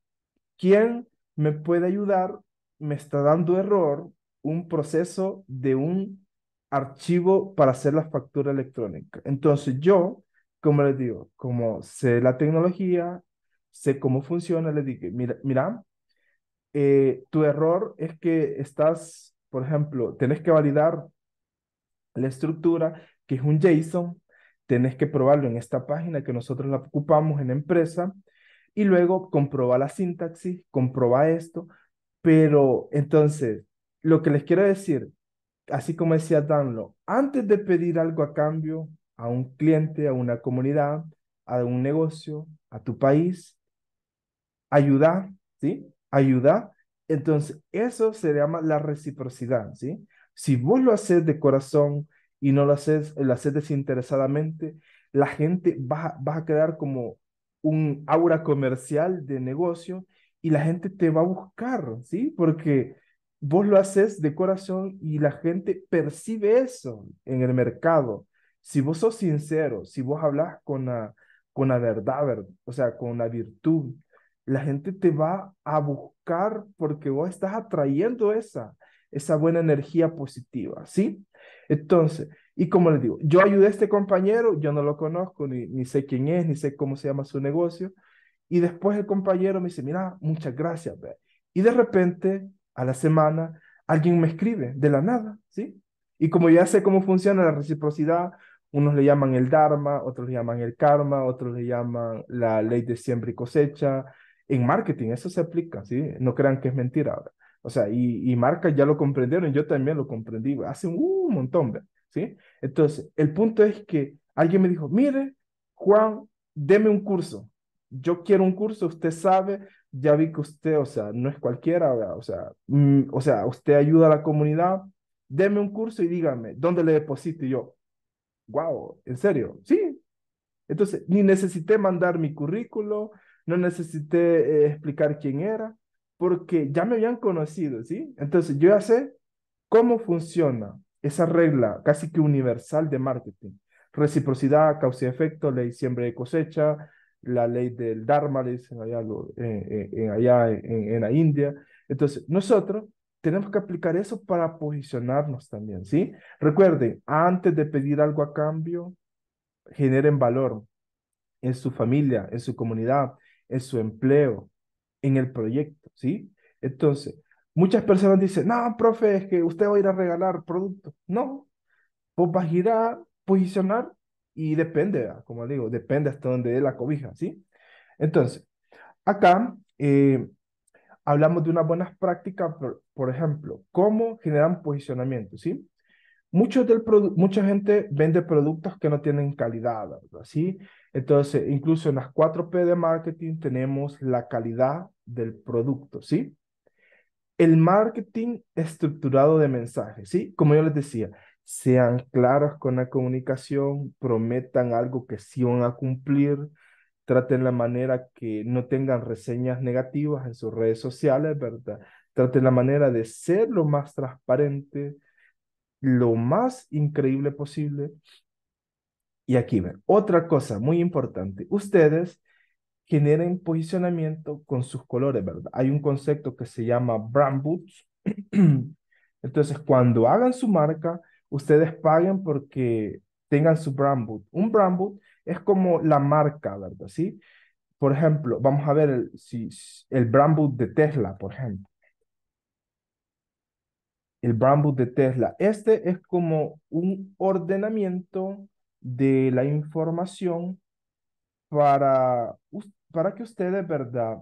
¿quién me puede ayudar? Me está dando error un proceso de un archivo para hacer la factura electrónica. Entonces yo, como les digo, como sé la tecnología, sé cómo funciona, le dije, mira, mira eh, tu error es que estás, por ejemplo, tenés que validar la estructura, que es un JSON, tenés que probarlo en esta página que nosotros la ocupamos en empresa, y luego comproba la sintaxis, comproba esto, pero entonces, lo que les quiero decir, así como decía Danlo, antes de pedir algo a cambio a un cliente, a una comunidad, a un negocio, a tu país, ayudar, ¿sí? Ayudar. Entonces, eso se llama la reciprocidad, ¿sí? Si vos lo haces de corazón y no lo haces, lo haces desinteresadamente, la gente va, a quedar como un aura comercial de negocio y la gente te va a buscar, ¿sí? Porque vos lo haces de corazón y la gente percibe eso en el mercado. Si vos sos sincero, si vos hablas con la, con la verdad, o sea, con la virtud, la gente te va a buscar porque vos estás atrayendo esa, esa buena energía positiva, ¿sí? Entonces, y como les digo, yo ayudé a este compañero, yo no lo conozco, ni, sé quién es, ni sé cómo se llama su negocio, y después el compañero me dice, mira, muchas gracias, y de repente, a la semana, alguien me escribe de la nada, ¿sí? Y como ya sé cómo funciona la reciprocidad, unos le llaman el Dharma, otros le llaman el Karma, otros le llaman la ley de siembra y cosecha, en marketing, eso se aplica, ¿sí? No crean que es mentira ahora. O sea, y, y marcas ya lo comprendieron, yo también lo comprendí, hace un, uh, montón, ¿sí? Entonces, el punto es que alguien me dijo, mire, Juan, deme un curso. Yo quiero un curso, usted sabe, ya vi que usted, o sea, no es cualquiera, o sea, mm, o sea, usted ayuda a la comunidad, deme un curso y dígame, ¿dónde le deposito? yo, wow, ¿en serio? Sí. Entonces, ni necesité mandar mi currículo, no necesité eh, explicar quién era, porque ya me habían conocido, ¿sí? Entonces yo ya sé cómo funciona esa regla casi que universal de marketing. Reciprocidad, causa y efecto, ley siembra y cosecha, la ley del Dharma, le dicen allá, eh, eh, allá en, en la India. Entonces, nosotros tenemos que aplicar eso para posicionarnos también, ¿sí? Recuerden, antes de pedir algo a cambio, generen valor en su familia, en su comunidad, en su empleo, en el proyecto, ¿sí? Entonces, muchas personas dicen, no, profe, es que usted va a ir a regalar productos. No, vos vas a ir a posicionar y depende, como digo, depende hasta donde dé la cobija, ¿sí? Entonces, acá eh, hablamos de unas buenas prácticas, por, por ejemplo, cómo generan posicionamiento, ¿sí? muchos del mucha gente vende productos que no tienen calidad, ¿verdad? ¿Sí? Entonces, incluso en las 4P de marketing tenemos la calidad del producto, ¿sí? El marketing estructurado de mensajes, ¿sí? Como yo les decía, sean claros con la comunicación, prometan algo que sí van a cumplir, traten la manera que no tengan reseñas negativas en sus redes sociales, ¿verdad? Traten la manera de ser lo más transparente, lo más increíble posible. Y aquí ver, otra cosa muy importante, ustedes generen posicionamiento con sus colores, ¿verdad? Hay un concepto que se llama brand boots. Entonces, cuando hagan su marca, ustedes paguen porque tengan su brand boot. Un brand boot es como la marca, ¿verdad? ¿Sí? Por ejemplo, vamos a ver el, si, el brand boot de Tesla, por ejemplo el Brandbook de Tesla. Este es como un ordenamiento de la información para, para que ustedes, ¿verdad?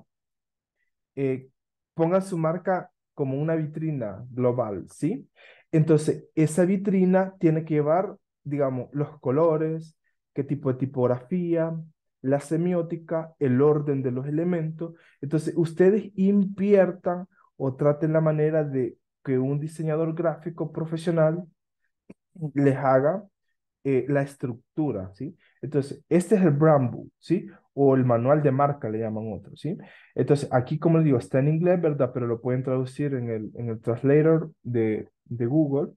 Eh, pongan su marca como una vitrina global, ¿sí? Entonces, esa vitrina tiene que llevar, digamos, los colores, qué tipo de tipografía, la semiótica, el orden de los elementos. Entonces, ustedes inviertan o traten la manera de que un diseñador gráfico profesional les haga eh, la estructura, ¿sí? Entonces, este es el brand book, ¿sí? O el manual de marca, le llaman otro, ¿sí? Entonces, aquí, como les digo, está en inglés, ¿verdad? Pero lo pueden traducir en el, en el translator de, Google.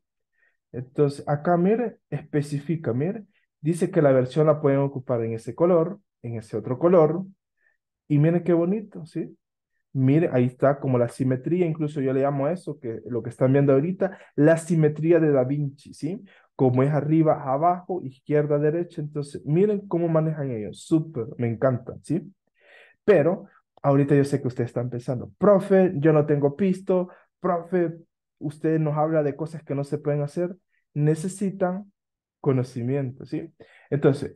Entonces, acá, mire, especifica, mire, dice que la versión la pueden ocupar en ese color, en ese otro color, y miren qué bonito, ¿sí? Miren, ahí está como la simetría, incluso yo le llamo eso, que lo que están viendo ahorita, la simetría de Da Vinci, ¿sí? Como es arriba, abajo, izquierda, derecha. Entonces, miren cómo manejan ellos. Súper, me encanta, ¿sí? Pero ahorita yo sé que ustedes están pensando, profe, yo no tengo pisto, profe, usted nos habla de cosas que no se pueden hacer. Necesitan conocimiento, ¿sí? Entonces,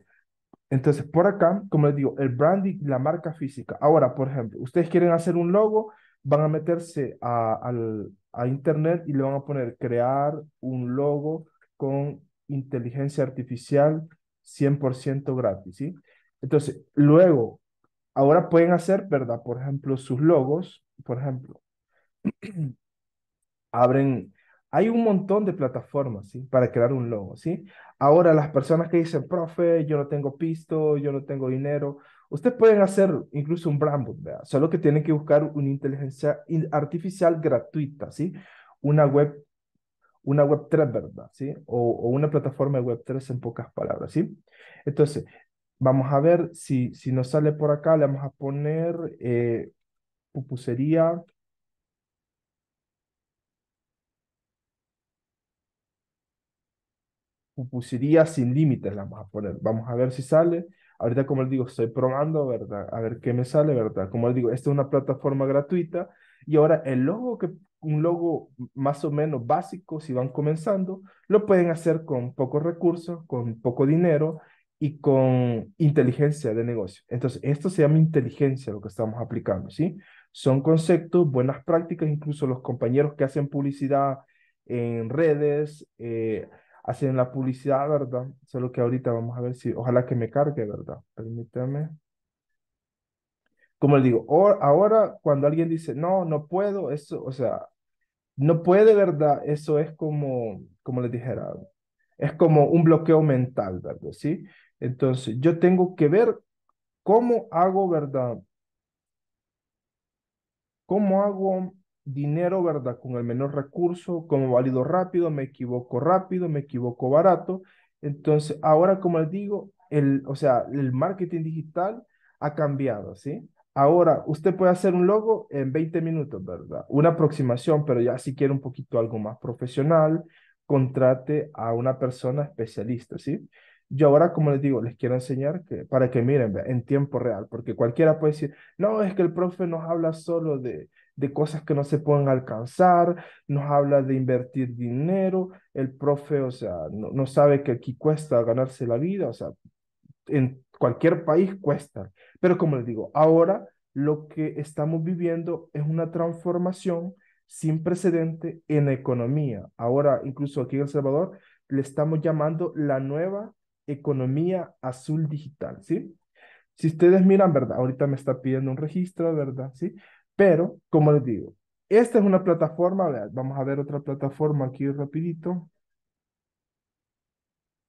entonces, por acá, como les digo, el branding la marca física. Ahora, por ejemplo, ustedes quieren hacer un logo, van a meterse a, al, a internet y le van a poner crear un logo con inteligencia artificial 100% gratis, ¿sí? Entonces, luego, ahora pueden hacer, ¿verdad? Por ejemplo, sus logos, por ejemplo, abren hay un montón de plataformas ¿sí? para crear un logo. ¿sí? Ahora, las personas que dicen, profe, yo no tengo pisto, yo no tengo dinero, ustedes pueden hacer incluso un brand ¿verdad? solo que tienen que buscar una inteligencia artificial gratuita, ¿sí? Una web, una web 3, ¿verdad? ¿Sí? O, una plataforma de web 3 en pocas palabras, ¿sí? Entonces, vamos a ver si, si nos sale por acá, le vamos a poner eh, pupusería pusiría sin límites, la vamos a poner. Vamos a ver si sale. Ahorita, como les digo, estoy probando, ¿verdad? A ver qué me sale, ¿verdad? Como les digo, esta es una plataforma gratuita y ahora el logo que un logo más o menos básico, si van comenzando, lo pueden hacer con pocos recursos, con poco dinero y con inteligencia de negocio. Entonces, esto se llama inteligencia, lo que estamos aplicando, ¿sí? Son conceptos, buenas prácticas, incluso los compañeros que hacen publicidad en redes, eh, Hacen la publicidad, ¿verdad? Solo que ahorita vamos a ver si, ojalá que me cargue, ¿verdad? Permítame. Como le digo, ahora cuando alguien dice, no, no puedo, eso, o sea, no puede, ¿verdad? Eso es como, como les dijera, es como un bloqueo mental, ¿verdad? ¿Sí? Entonces, yo tengo que ver cómo hago, ¿verdad? ¿Cómo hago dinero, ¿verdad? Con el menor recurso, como válido rápido, me equivoco rápido, me equivoco barato. Entonces, ahora, como les digo, el, o sea, el marketing digital ha cambiado, ¿sí? Ahora, usted puede hacer un logo en 20 minutos, ¿verdad? Una aproximación, pero ya si quiere un poquito algo más profesional, contrate a una persona especialista, ¿sí? Yo ahora, como les digo, les quiero enseñar que, para que miren en tiempo real, porque cualquiera puede decir, no, es que el profe nos habla solo de, de cosas que no se pueden alcanzar, nos habla de invertir dinero, el profe, o sea, no, sabe que aquí cuesta ganarse la vida, o sea, en cualquier país cuesta. Pero como les digo, ahora lo que estamos viviendo es una transformación sin precedente en economía. Ahora, incluso aquí en El Salvador, le estamos llamando la nueva economía azul digital, ¿sí? Si ustedes miran, ¿verdad? Ahorita me está pidiendo un registro, ¿verdad? ¿Sí? Pero, como les digo, esta es una plataforma, vamos a ver otra plataforma aquí rapidito.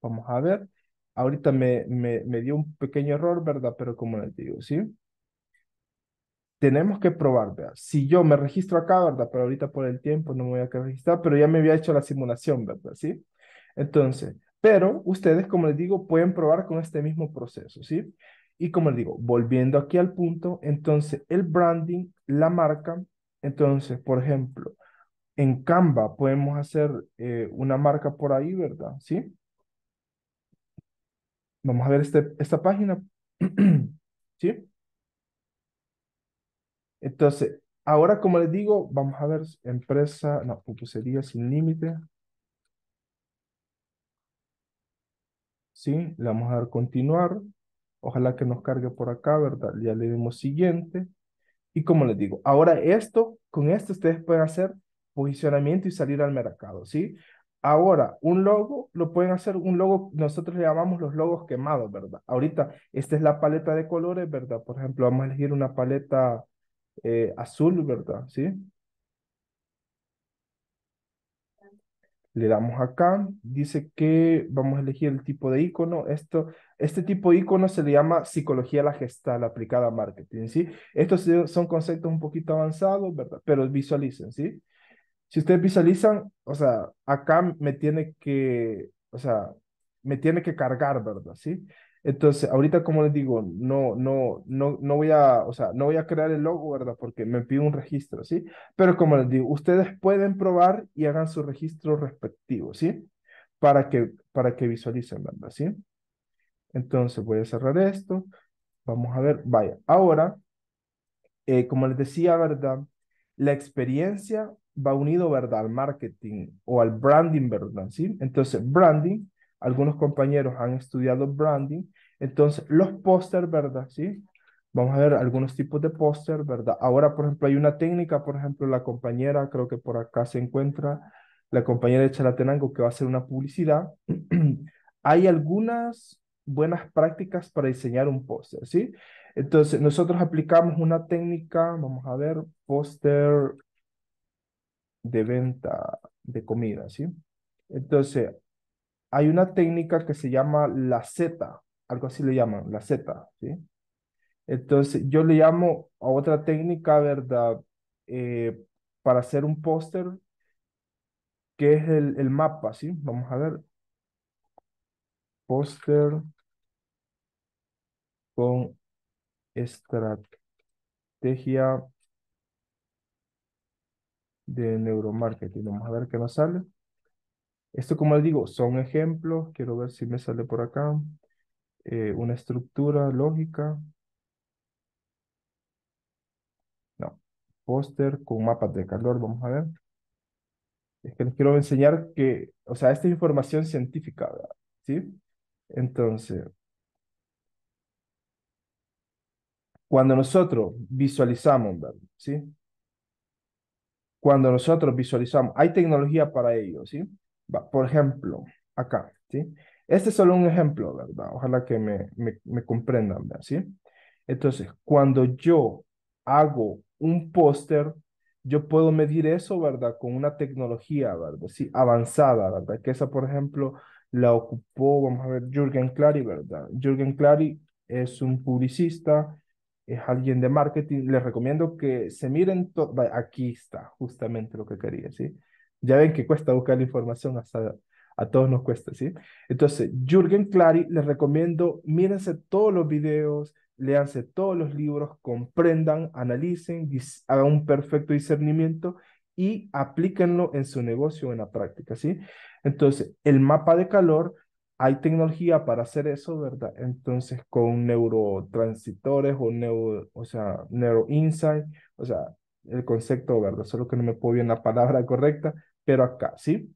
Vamos a ver. Ahorita me, me, me dio un pequeño error, ¿verdad? Pero como les digo, ¿sí? tenemos que probar, ¿verdad? Si yo me registro acá, ¿verdad? Pero ahorita por el tiempo no me voy a registrar, pero ya me había hecho la simulación, ¿verdad? ¿Sí? Entonces, pero ustedes, como les digo, pueden probar con este mismo proceso, ¿sí? Y como les digo, volviendo aquí al punto, entonces el branding, la marca, entonces, por ejemplo, en Canva podemos hacer eh, una marca por ahí, ¿verdad? ¿Sí? Vamos a ver este, esta página. ¿Sí? Entonces, ahora como les digo, vamos a ver empresa, no, sería sin límite. ¿Sí? Le vamos a dar continuar. Ojalá que nos cargue por acá, ¿verdad? Ya le dimos siguiente. Y como les digo, ahora esto, con esto ustedes pueden hacer posicionamiento y salir al mercado, ¿sí? Ahora, un logo, lo pueden hacer un logo, nosotros le llamamos los logos quemados, ¿verdad? Ahorita, esta es la paleta de colores, ¿verdad? Por ejemplo, vamos a elegir una paleta eh, azul, ¿verdad? ¿Sí? Le damos acá, dice que vamos a elegir el tipo de icono. Esto, este tipo de icono se le llama psicología la gestal aplicada a marketing, ¿sí? Estos son conceptos un poquito avanzados, ¿verdad? Pero visualicen, ¿sí? Si ustedes visualizan, o sea, acá me tiene que, o sea, me tiene que cargar, ¿verdad? ¿Sí? Entonces, ahorita como les digo, no, no, no, no voy a, o sea, no voy a crear el logo, ¿verdad? Porque me pide un registro, ¿sí? Pero como les digo, ustedes pueden probar y hagan su registro respectivo, ¿sí? Para que, para que visualicen, ¿verdad? ¿Sí? Entonces voy a cerrar esto. Vamos a ver, vaya. Ahora, eh, como les decía, ¿verdad? La experiencia va unido, ¿verdad? Al marketing o al branding, ¿verdad? ¿Sí? Entonces, branding algunos compañeros han estudiado branding, entonces los póster, ¿verdad? Sí. Vamos a ver algunos tipos de póster, ¿verdad? Ahora, por ejemplo, hay una técnica, por ejemplo, la compañera, creo que por acá se encuentra, la compañera de Chalatenango que va a hacer una publicidad. hay algunas buenas prácticas para diseñar un póster, ¿sí? Entonces, nosotros aplicamos una técnica, vamos a ver, póster de venta de comida, ¿sí? Entonces, hay una técnica que se llama la Z, algo así le llaman, la Z, ¿sí? Entonces, yo le llamo a otra técnica, ¿verdad? Eh, para hacer un póster, que es el, el mapa, ¿sí? Vamos a ver. Póster con estrategia de neuromarketing. Vamos a ver qué nos sale. Esto, como les digo, son ejemplos. Quiero ver si me sale por acá. Eh, una estructura lógica. No. Póster con mapas de calor. Vamos a ver. Es que les quiero enseñar que, o sea, esta es información científica, ¿Sí? Entonces, cuando nosotros visualizamos, ¿verdad? ¿Sí? Cuando nosotros visualizamos, hay tecnología para ello, ¿sí? Por ejemplo, acá, ¿sí? Este es solo un ejemplo, ¿verdad? Ojalá que me, me, comprendan, ¿verdad? ¿sí? Entonces, cuando yo hago un póster, yo puedo medir eso, ¿verdad? Con una tecnología, ¿verdad? Sí, avanzada, ¿verdad? Que esa, por ejemplo, la ocupó, vamos a ver, Jürgen Clary, ¿verdad? Jürgen Clary es un publicista, es alguien de marketing. Les recomiendo que se miren, aquí está justamente lo que quería, ¿sí? Ya ven que cuesta buscar la información, hasta a todos nos cuesta, ¿sí? Entonces, Jürgen Clary, les recomiendo, mírense todos los videos, leanse todos los libros, comprendan, analicen, hagan un perfecto discernimiento y aplíquenlo en su negocio en la práctica, ¿sí? Entonces, el mapa de calor, hay tecnología para hacer eso, ¿verdad? Entonces, con neurotransitores o neuro, o sea, neuroinsight, o sea, el concepto, ¿verdad? Solo que no me puedo bien la palabra correcta, pero acá, ¿sí?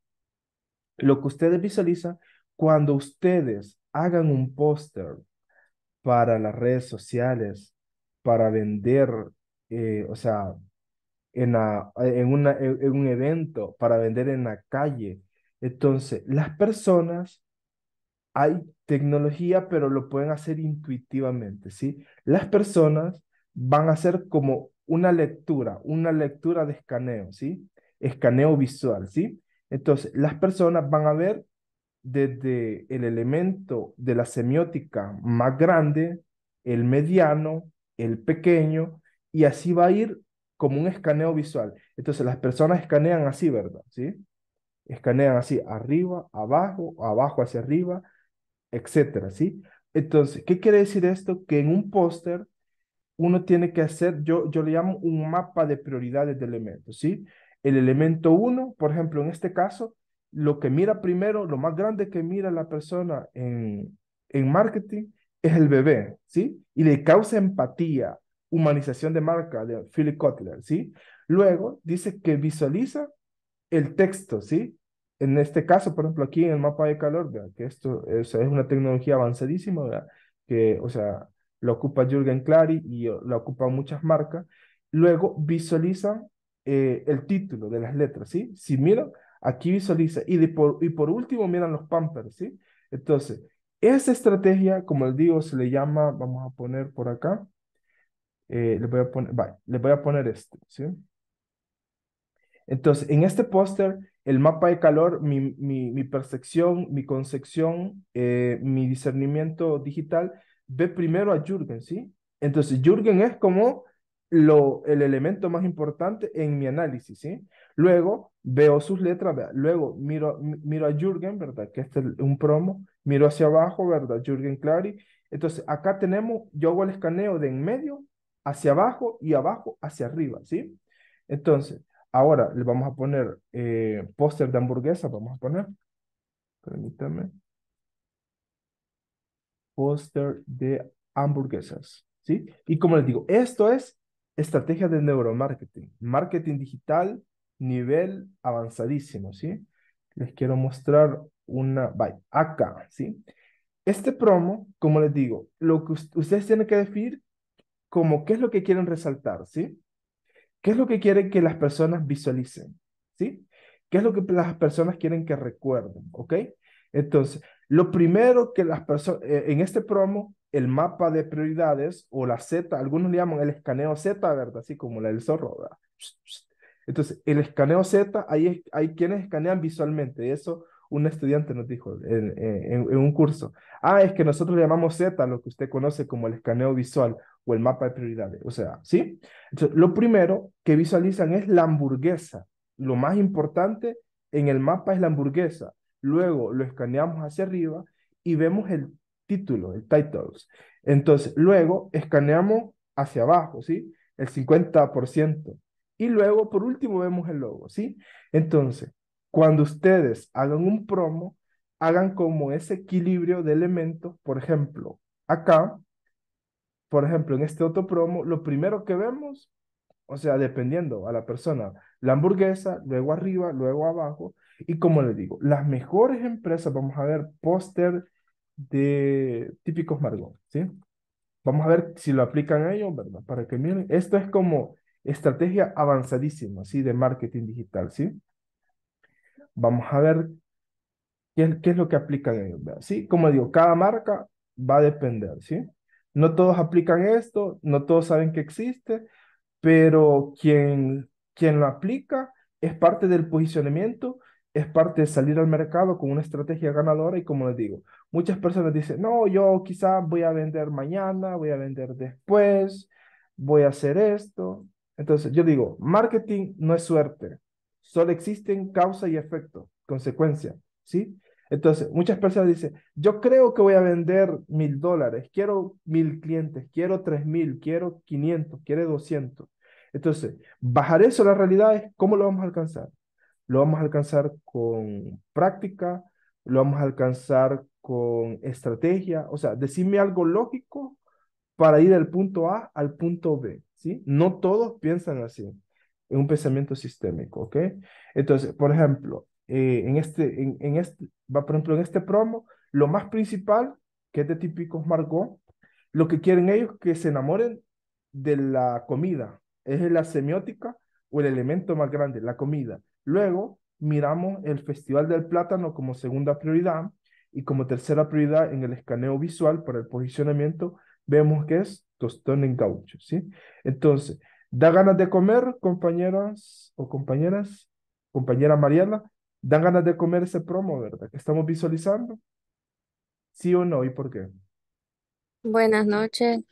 Lo que ustedes visualizan, cuando ustedes hagan un póster para las redes sociales, para vender, eh, o sea, en, en, una, en un evento, para vender en la calle. Entonces, las personas, hay tecnología, pero lo pueden hacer intuitivamente, ¿sí? Las personas van a hacer como una lectura, una lectura de escaneo, ¿sí? escaneo visual, ¿sí? Entonces, las personas van a ver desde el elemento de la semiótica más grande, el mediano, el pequeño, y así va a ir como un escaneo visual. Entonces, las personas escanean así, ¿verdad? ¿Sí? Escanean así, arriba, abajo, abajo hacia arriba, etcétera, ¿sí? Entonces, ¿qué quiere decir esto? Que en un póster uno tiene que hacer, yo, yo le llamo un mapa de prioridades de elementos, ¿sí? El elemento uno, por ejemplo, en este caso, lo que mira primero, lo más grande que mira la persona en, en marketing es el bebé, ¿sí? Y le causa empatía, humanización de marca de Philip Kotler, ¿sí? Luego dice que visualiza el texto, ¿sí? En este caso, por ejemplo, aquí en el mapa de calor, ¿verdad? que esto es, una tecnología avanzadísima, ¿verdad? que, o sea, lo ocupa Jürgen Clary y lo ocupan muchas marcas. Luego visualiza eh, el título de las letras, ¿sí? Si miran, aquí visualiza. Y, por, y por último, miran los pampers, ¿sí? Entonces, esa estrategia, como les digo, se le llama, vamos a poner por acá, eh, le, voy a poner, vale, le voy a poner este, ¿sí? Entonces, en este póster, el mapa de calor, mi, percepción, mi concepción, eh, mi discernimiento digital, ve primero a Jürgen, ¿sí? Entonces, Jürgen es como lo, el elemento más importante en mi análisis, ¿sí? Luego veo sus letras, luego miro, miro a Jürgen, ¿verdad? Que este es un promo, miro hacia abajo, ¿verdad? Jürgen Clary. Entonces, acá tenemos, yo hago el escaneo de en medio hacia abajo y abajo hacia arriba, ¿sí? Entonces, ahora le vamos a poner eh, póster de hamburguesa, vamos a poner, permítame, póster de hamburguesas, ¿sí? Y como les digo, esto es Estrategia de neuromarketing, marketing digital, nivel avanzadísimo, ¿sí? Les quiero mostrar una, bye, acá, ¿sí? Este promo, como les digo, lo que ustedes tienen que definir como qué es lo que quieren resaltar, ¿sí? ¿Qué es lo que quieren que las personas visualicen? ¿Sí? ¿Qué es lo que las personas quieren que recuerden? ¿Ok? Entonces, lo primero que las personas, eh, en este promo, el mapa de prioridades o la Z, algunos le llaman el escaneo Z, ¿verdad? Así como la del zorro, Entonces, el escaneo Z, ahí hay quienes escanean visualmente, eso un estudiante nos dijo en, en, un curso. Ah, es que nosotros le llamamos Z, lo que usted conoce como el escaneo visual o el mapa de prioridades. O sea, ¿sí? Entonces, lo primero que visualizan es la hamburguesa. Lo más importante en el mapa es la hamburguesa. Luego lo escaneamos hacia arriba y vemos el título, el titles. Entonces, luego escaneamos hacia abajo, ¿sí? El 50%. Y luego, por último, vemos el logo, ¿sí? Entonces, cuando ustedes hagan un promo, hagan como ese equilibrio de elementos, por ejemplo, acá, por ejemplo, en este otro promo, lo primero que vemos, o sea, dependiendo a la persona, la hamburguesa, luego arriba, luego abajo, y como les digo, las mejores empresas, vamos a ver póster de típicos margones ¿sí? Vamos a ver si lo aplican a ellos, ¿verdad? Para que miren, esto es como estrategia avanzadísima, ¿sí? De marketing digital, ¿sí? Vamos a ver qué es, qué es lo que aplican ellos, ¿verdad? ¿Sí? Como digo, cada marca va a depender, ¿sí? No todos aplican esto, no todos saben que existe, pero quien, quien lo aplica es parte del posicionamiento, es parte de salir al mercado con una estrategia ganadora y como les digo, Muchas personas dicen, no, yo quizás voy a vender mañana, voy a vender después, voy a hacer esto. Entonces yo digo, marketing no es suerte, solo existen causa y efecto, consecuencia, ¿sí? Entonces, muchas personas dicen, yo creo que voy a vender mil dólares, quiero mil clientes, quiero tres mil, quiero quinientos, quiero doscientos. Entonces, bajar eso a la realidad es cómo lo vamos a alcanzar. Lo vamos a alcanzar con práctica, lo vamos a alcanzar con estrategia, o sea, decirme algo lógico para ir del punto A al punto B, ¿sí? No todos piensan así, en un pensamiento sistémico, ¿ok? Entonces, por ejemplo, eh, en este, en, este, por ejemplo, en este promo, lo más principal, que es de típicos Margot, lo que quieren ellos que se enamoren de la comida, es la semiótica o el elemento más grande, la comida. Luego, miramos el Festival del Plátano como segunda prioridad, y como tercera prioridad en el escaneo visual para el posicionamiento, vemos que es tostón en gaucho, ¿sí? Entonces, ¿da ganas de comer, compañeras o compañeras? Compañera Mariela, ¿dan ganas de comer ese promo, verdad? Que estamos visualizando. ¿Sí o no? ¿Y por qué? Buenas noches.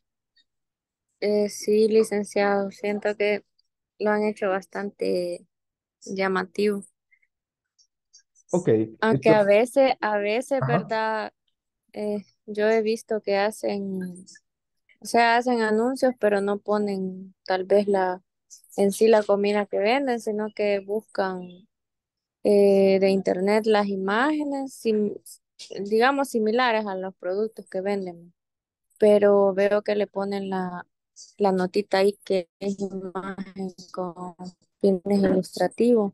Eh, sí, licenciado, siento que lo han hecho bastante llamativo. Aunque a veces, a veces, ¿verdad? Eh, yo he visto que hacen, o sea, hacen anuncios, pero no ponen tal vez la en sí la comida que venden, sino que buscan eh, de internet las imágenes, digamos, similares a los productos que venden. Pero veo que le ponen la, la notita ahí que es imagen con fines ilustrativos.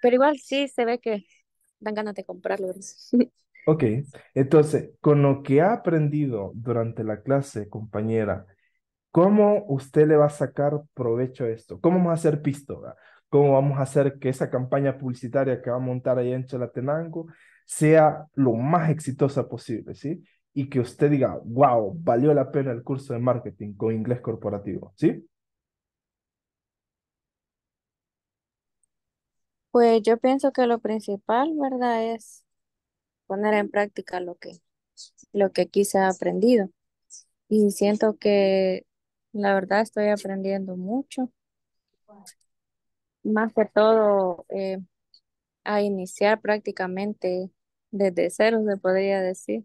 Pero igual sí se ve que dan ganas de comprarlo. Ok, entonces, con lo que ha aprendido durante la clase, compañera, ¿cómo usted le va a sacar provecho a esto? ¿Cómo vamos a hacer pisto? ¿Cómo vamos a hacer que esa campaña publicitaria que va a montar ahí en Chalatenango sea lo más exitosa posible, ¿sí? Y que usted diga, wow, valió la pena el curso de marketing con inglés corporativo, ¿sí? Pues yo pienso que lo principal, ¿verdad? Es poner en práctica lo que, lo que aquí se ha aprendido. Y siento que la verdad estoy aprendiendo mucho. Más que todo, eh, a iniciar prácticamente desde cero, se podría decir.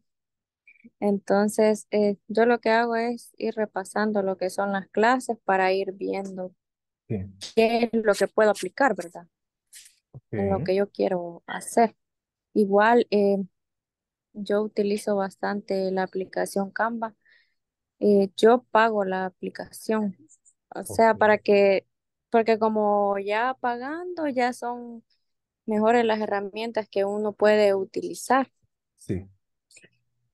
Entonces, eh, yo lo que hago es ir repasando lo que son las clases para ir viendo qué es lo que puedo aplicar, ¿verdad? en lo que yo quiero hacer. Igual eh, yo utilizo bastante la aplicación Canva. Eh, yo pago la aplicación. O sea, para que, porque como ya pagando, ya son mejores las herramientas que uno puede utilizar. Sí.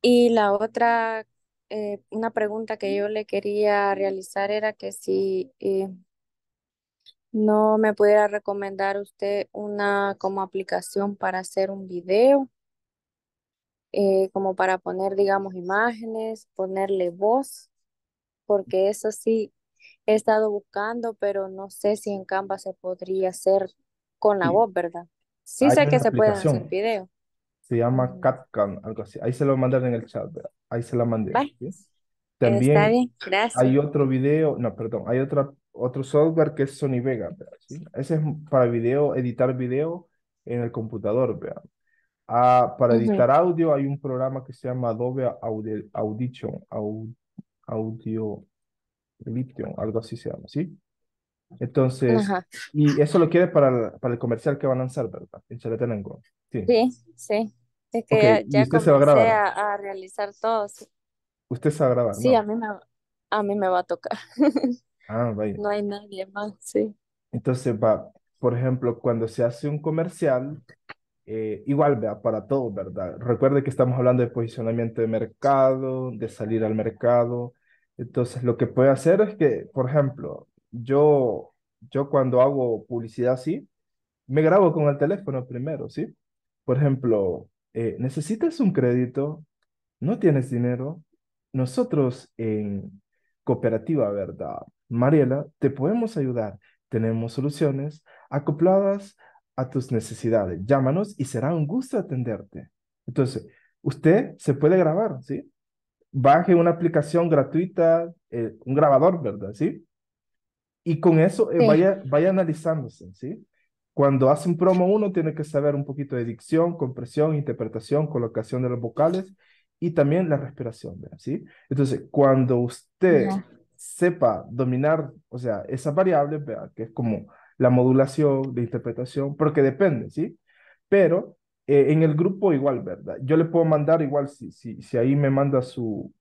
Y la otra, eh, una pregunta que yo le quería realizar era que si ¿No me pudiera recomendar usted una como aplicación para hacer un video, eh, como para poner, digamos, imágenes, ponerle voz? Porque eso sí, he estado buscando, pero no sé si en Canva se podría hacer con la voz, ¿verdad? Sí sé que se puede hacer un video. se llama CatCam, algo así. Ahí se lo mandaron en el chat, ¿verdad? Ahí se la mandé. Está También bien, gracias. hay otro video, no, perdón, hay otra otro software que es Sony Vega, ¿sí? Ese es para video, editar video en el computador, ah, para editar audio hay un programa que se llama Adobe Audition, Audio Audition algo así se llama, ¿sí? Entonces, y eso lo quiere para, para el, comercial que van a lanzar, ¿verdad? En Sí, sí. sí. Es que ya, se va a, grabar? realizar todo. Sí. Usted se va Sí, a mí me va a tocar. Ah, no hay nadie más, sí. Entonces, va, por ejemplo, cuando se hace un comercial, eh, igual vea, para todo, ¿verdad? Recuerde que estamos hablando de posicionamiento de mercado, de salir al mercado. Entonces, lo que puede hacer es que, por ejemplo, yo, yo cuando hago publicidad así, me grabo con el teléfono primero, ¿sí? Por ejemplo, eh, necesitas un crédito, no tienes dinero. Nosotros en cooperativa, ¿verdad? Mariela, te podemos ayudar. Tenemos soluciones acopladas a tus necesidades. Llámanos y será un gusto atenderte. Entonces, usted se puede grabar, ¿sí? Baje una aplicación gratuita, eh, un grabador, ¿verdad? ¿Sí? Y con eso eh, vaya, vaya analizándose, ¿sí? Cuando hace un promo uno tiene que saber un poquito de dicción, compresión, interpretación, colocación de los vocales y también la respiración, ¿verdad? ¿Sí? Entonces, cuando usted sepa dominar, o sea, esa variable, ¿verdad? que es como la modulación, de interpretación, porque depende, ¿sí? Pero eh, en el grupo igual, ¿verdad? Yo le puedo mandar igual, si, si, si ahí me manda su,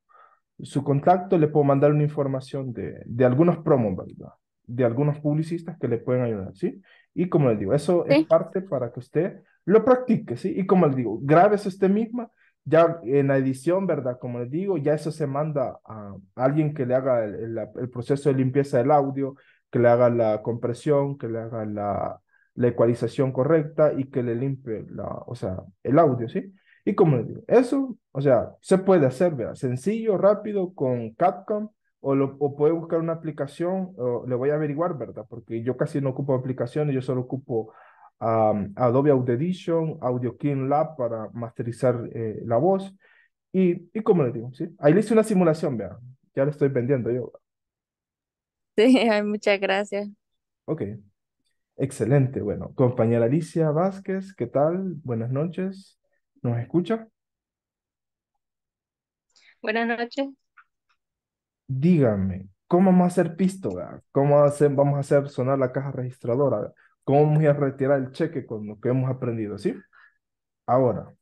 su contacto, le puedo mandar una información de, de algunos promos, ¿verdad? De algunos publicistas que le pueden ayudar, ¿sí? Y como les digo, eso es parte para que usted lo practique, ¿sí? Y como les digo, grabes usted misma ya en la edición, ¿verdad? Como les digo, ya eso se manda a alguien que le haga el, proceso de limpieza del audio, que le haga la compresión, que le haga la, la ecualización correcta y que le limpie la, o sea, el audio, ¿sí? Y como les digo, eso, o sea, se puede hacer, ¿verdad? Sencillo, rápido, con CapCom, o, lo, o puede buscar una aplicación, o le voy a averiguar, ¿verdad? Porque yo casi no ocupo aplicaciones, yo solo ocupo Adobe Audition, Edition, Audio King Lab para masterizar eh, la voz. Y, y como le digo, ahí le hice una simulación, Ya lo estoy vendiendo yo. Sí, muchas gracias. Ok. Excelente. Bueno, compañera Alicia Vázquez, ¿qué tal? Buenas noches. ¿Nos escucha? Buenas noches. dígame, ¿cómo vamos a hacer pisto? ¿Cómo vamos a hacer sonar la caja registradora? ¿Cómo vamos a retirar el cheque con lo que hemos aprendido? ¿Sí? Ahora.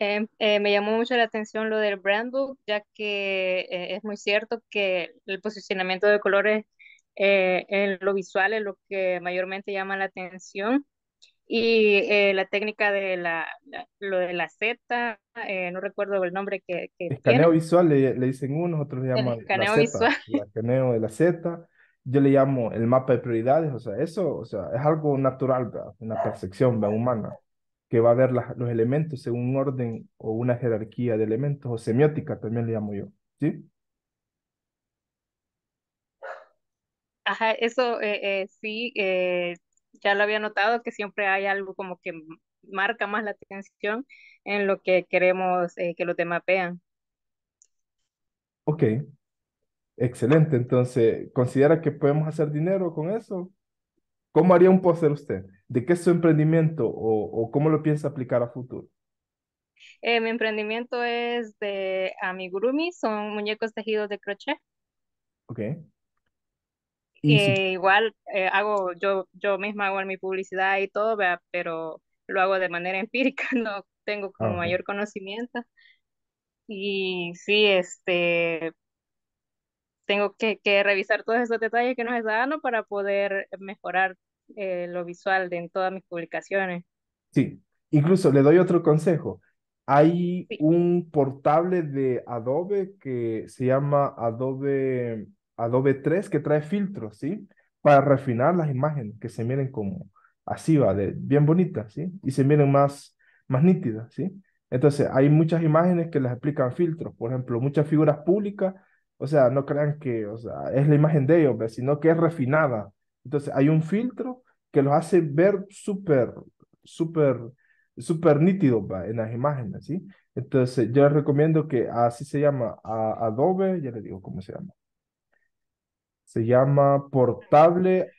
Em, eh, me llamó mucho la atención lo del brand book, ya que eh, es muy cierto que el posicionamiento de colores eh, en lo visual es lo que mayormente llama la atención. Y la técnica de la, lo de la Z, no recuerdo el nombre que, que Escaneo visual le, dicen unos, otros le llaman escaneo la Visual. escaneo de la Z yo le llamo el mapa de prioridades, o sea, eso, o sea, es algo natural, ¿verdad? una percepción humana, que va a ver los elementos según un orden o una jerarquía de elementos, o semiótica también le llamo yo, ¿sí? Ajá, eso eh, eh, sí, eh, ya lo había notado, que siempre hay algo como que marca más la atención en lo que queremos que lo demás vean. Ok, Excelente, entonces, ¿considera que podemos hacer dinero con eso? ¿Cómo haría un póster usted? ¿De qué es su emprendimiento o, o cómo lo piensa aplicar a futuro? Eh, mi emprendimiento es de amigurumi, son muñecos tejidos de crochet. Ok. Eh, igual eh, hago, yo, yo misma hago mi publicidad y todo, pero lo hago de manera empírica, no tengo ah, como mayor conocimiento. Y sí, este, tengo que, que, revisar todos esos detalles que nos está dando para poder mejorar eh, lo visual de, en todas mis publicaciones. Sí, incluso le doy otro consejo. Hay un portable de Adobe que se llama Adobe, Adobe 3 que trae filtros, ¿sí? Para refinar las imágenes, que se miren como así, de Bien bonitas, ¿sí? Y se miren más, más nítidas, ¿sí? Entonces, hay muchas imágenes que les aplican filtros. Por ejemplo, muchas figuras públicas o sea, no crean que o sea, es la imagen de ellos, sino que es refinada. Entonces, hay un filtro que los hace ver súper, súper, súper nítidos en las imágenes, ¿sí? Entonces, yo les recomiendo que así se llama Adobe, ya le digo cómo se llama. Se llama Portable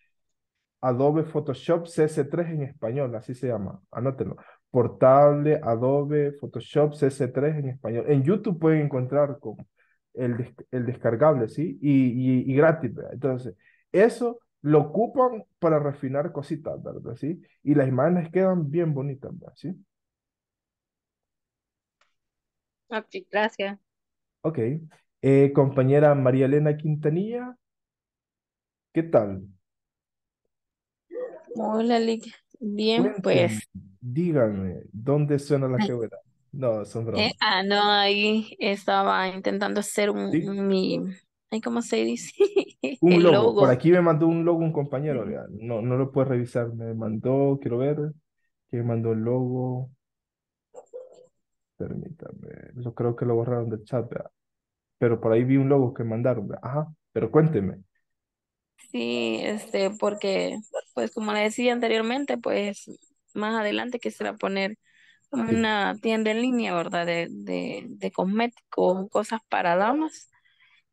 Adobe Photoshop CS3 en español, así se llama, anótenlo. Portable Adobe Photoshop CS3 en español. En YouTube pueden encontrar con el, descargable, ¿sí? Y, gratis, ¿verdad? Entonces, eso lo ocupan para refinar cositas, ¿verdad? ¿Sí? Y las imágenes quedan bien bonitas, ¿verdad? ¿Sí? Ok, ah, gracias. Ok. Eh, compañera María Elena Quintanilla, ¿qué tal? Hola, Lick. Bien, pues. Díganme, ¿dónde suena la quebrada? No, son ¿Eh? ah, no, ahí estaba intentando hacer un, mi mi, ¿cómo se dice? Un logo. Por aquí me mandó un logo un compañero, no, no lo puedo revisar. Me mandó, quiero ver, que me mandó el logo. Permítame, yo creo que lo borraron del chat, pero por ahí vi un logo que mandaron. Ajá, pero cuénteme. Sí, este, porque, pues como le decía anteriormente, pues más adelante quisiera poner una tienda en línea, ¿verdad? De, de, de cosméticos, cosas para damas.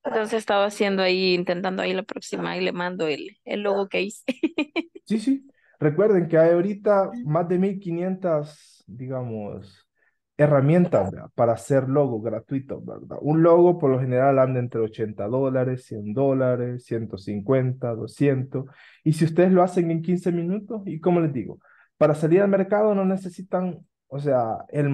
Entonces estaba haciendo ahí, intentando ahí la próxima y le mando el, el logo que hice. Sí, sí. Recuerden que hay ahorita más de 1500, digamos, herramientas para hacer logo gratuito, ¿verdad? Un logo por lo general anda entre 80 dólares, 100 dólares, 150, 200. Y si ustedes lo hacen en 15 minutos, y como les digo, para salir al mercado no necesitan o sea, el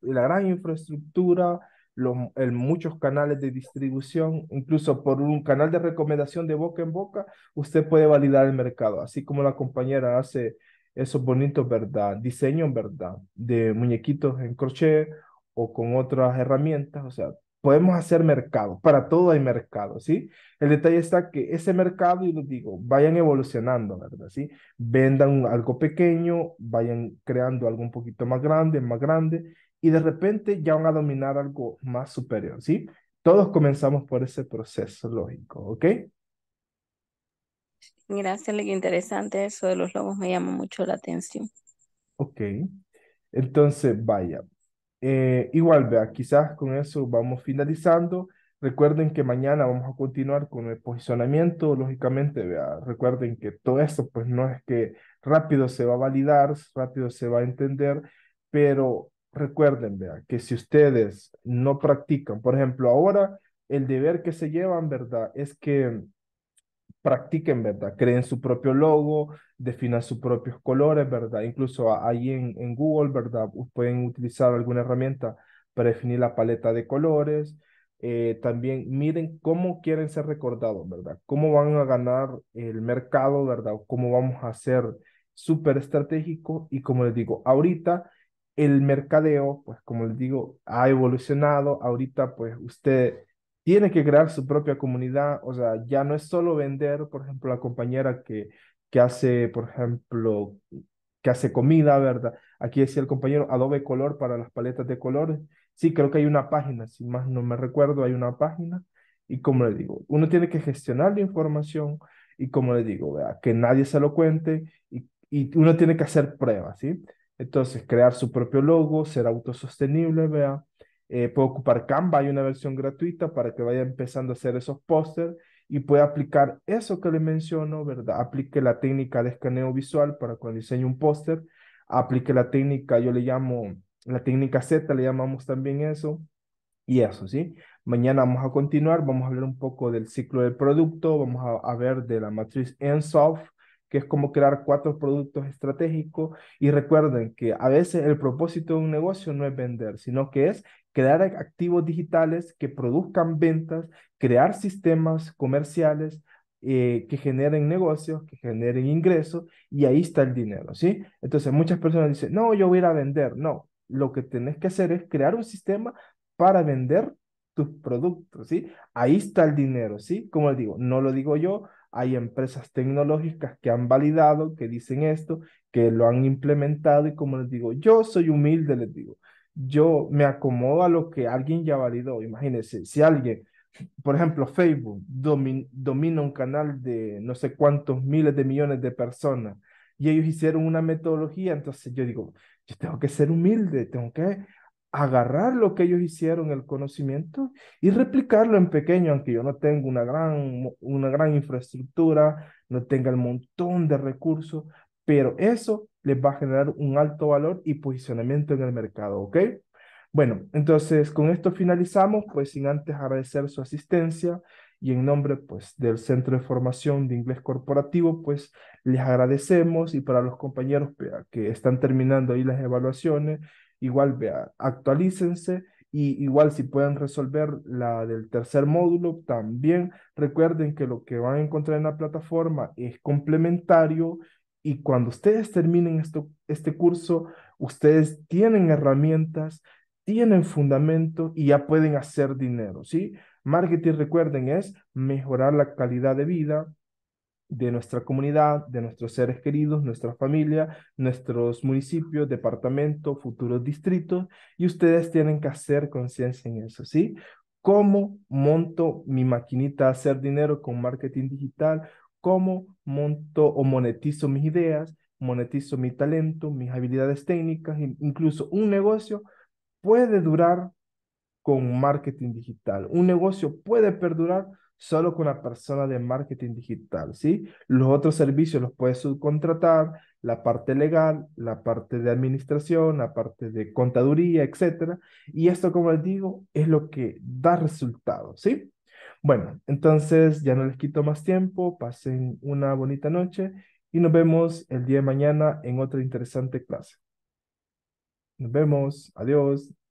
la gran infraestructura, los, muchos canales de distribución, incluso por un canal de recomendación de boca en boca, usted puede validar el mercado, así como la compañera hace esos bonitos, ¿verdad? Diseños, ¿verdad? De muñequitos en crochet o con otras herramientas, o sea, podemos hacer mercado, para todo hay mercado, ¿sí? El detalle está que ese mercado, y les digo, vayan evolucionando, ¿verdad? ¿Sí? Vendan algo pequeño, vayan creando algo un poquito más grande, más grande, y de repente ya van a dominar algo más superior, ¿sí? Todos comenzamos por ese proceso lógico, ¿ok? Gracias, qué interesante eso de los lobos me llama mucho la atención. Ok, entonces vaya, eh, igual, vea, quizás con eso vamos finalizando. Recuerden que mañana vamos a continuar con el posicionamiento, lógicamente, vea, recuerden que todo esto pues no es que rápido se va a validar, rápido se va a entender, pero recuerden, vea, que si ustedes no practican, por ejemplo, ahora el deber que se llevan, ¿verdad? Es que practiquen, ¿verdad? Creen su propio logo, definan sus propios colores, ¿verdad? Incluso ahí en, en Google, ¿verdad? Pueden utilizar alguna herramienta para definir la paleta de colores. Eh, también miren cómo quieren ser recordados, ¿verdad? Cómo van a ganar el mercado, ¿verdad? Cómo vamos a ser súper estratégicos y como les digo, ahorita el mercadeo, pues como les digo, ha evolucionado, ahorita pues usted tiene que crear su propia comunidad, o sea, ya no es solo vender, por ejemplo, la compañera que, que hace, por ejemplo, que hace comida, ¿verdad? Aquí decía el compañero Adobe Color para las paletas de colores. Sí, creo que hay una página, si más no me recuerdo, hay una página. Y como le digo, uno tiene que gestionar la información y como le digo, vea, que nadie se lo cuente y, y uno tiene que hacer pruebas, ¿sí? Entonces, crear su propio logo, ser autosostenible, vea eh, puede ocupar Canva, hay una versión gratuita para que vaya empezando a hacer esos pósters y pueda aplicar eso que le menciono, ¿verdad? Aplique la técnica de escaneo visual para cuando diseñe un póster, aplique la técnica, yo le llamo, la técnica Z, le llamamos también eso, y eso, ¿sí? Mañana vamos a continuar, vamos a hablar un poco del ciclo del producto, vamos a, ver de la matriz ENSOFT, que es como crear cuatro productos estratégicos. Y recuerden que a veces el propósito de un negocio no es vender, sino que es crear activos digitales que produzcan ventas, crear sistemas comerciales eh, que generen negocios, que generen ingresos, y ahí está el dinero, ¿sí? Entonces muchas personas dicen, no, yo voy a ir a vender. No, lo que tenés que hacer es crear un sistema para vender tus productos, ¿sí? Ahí está el dinero, ¿sí? Como les digo, no lo digo yo, hay empresas tecnológicas que han validado, que dicen esto, que lo han implementado y como les digo, yo soy humilde, les digo, yo me acomodo a lo que alguien ya validó. Imagínense, si alguien, por ejemplo, Facebook domina un canal de no sé cuántos miles de millones de personas y ellos hicieron una metodología, entonces yo digo, yo tengo que ser humilde, tengo que agarrar lo que ellos hicieron, el conocimiento, y replicarlo en pequeño, aunque yo no tenga una gran, una gran infraestructura, no tenga el montón de recursos, pero eso les va a generar un alto valor y posicionamiento en el mercado, ¿ok? Bueno, entonces con esto finalizamos, pues sin antes agradecer su asistencia y en nombre pues del Centro de Formación de Inglés Corporativo, pues les agradecemos y para los compañeros que están terminando ahí las evaluaciones, igual vea, actualícense y igual si pueden resolver la del tercer módulo, también recuerden que lo que van a encontrar en la plataforma es complementario y cuando ustedes terminen esto, este curso, ustedes tienen herramientas, tienen fundamento y ya pueden hacer dinero, ¿sí? Marketing, recuerden, es mejorar la calidad de vida de nuestra comunidad, de nuestros seres queridos, nuestra familia, nuestros municipios, departamentos, futuros distritos, y ustedes tienen que hacer conciencia en eso, ¿sí? ¿Cómo monto mi maquinita a hacer dinero con marketing digital? cómo monto o monetizo mis ideas, monetizo mi talento, mis habilidades técnicas, incluso un negocio puede durar con marketing digital. Un negocio puede perdurar solo con la persona de marketing digital, ¿sí? Los otros servicios los puedes subcontratar, la parte legal, la parte de administración, la parte de contaduría, etcétera. Y esto, como les digo, es lo que da resultados, ¿sí? Bueno, entonces ya no les quito más tiempo, pasen una bonita noche y nos vemos el día de mañana en otra interesante clase. Nos vemos, adiós.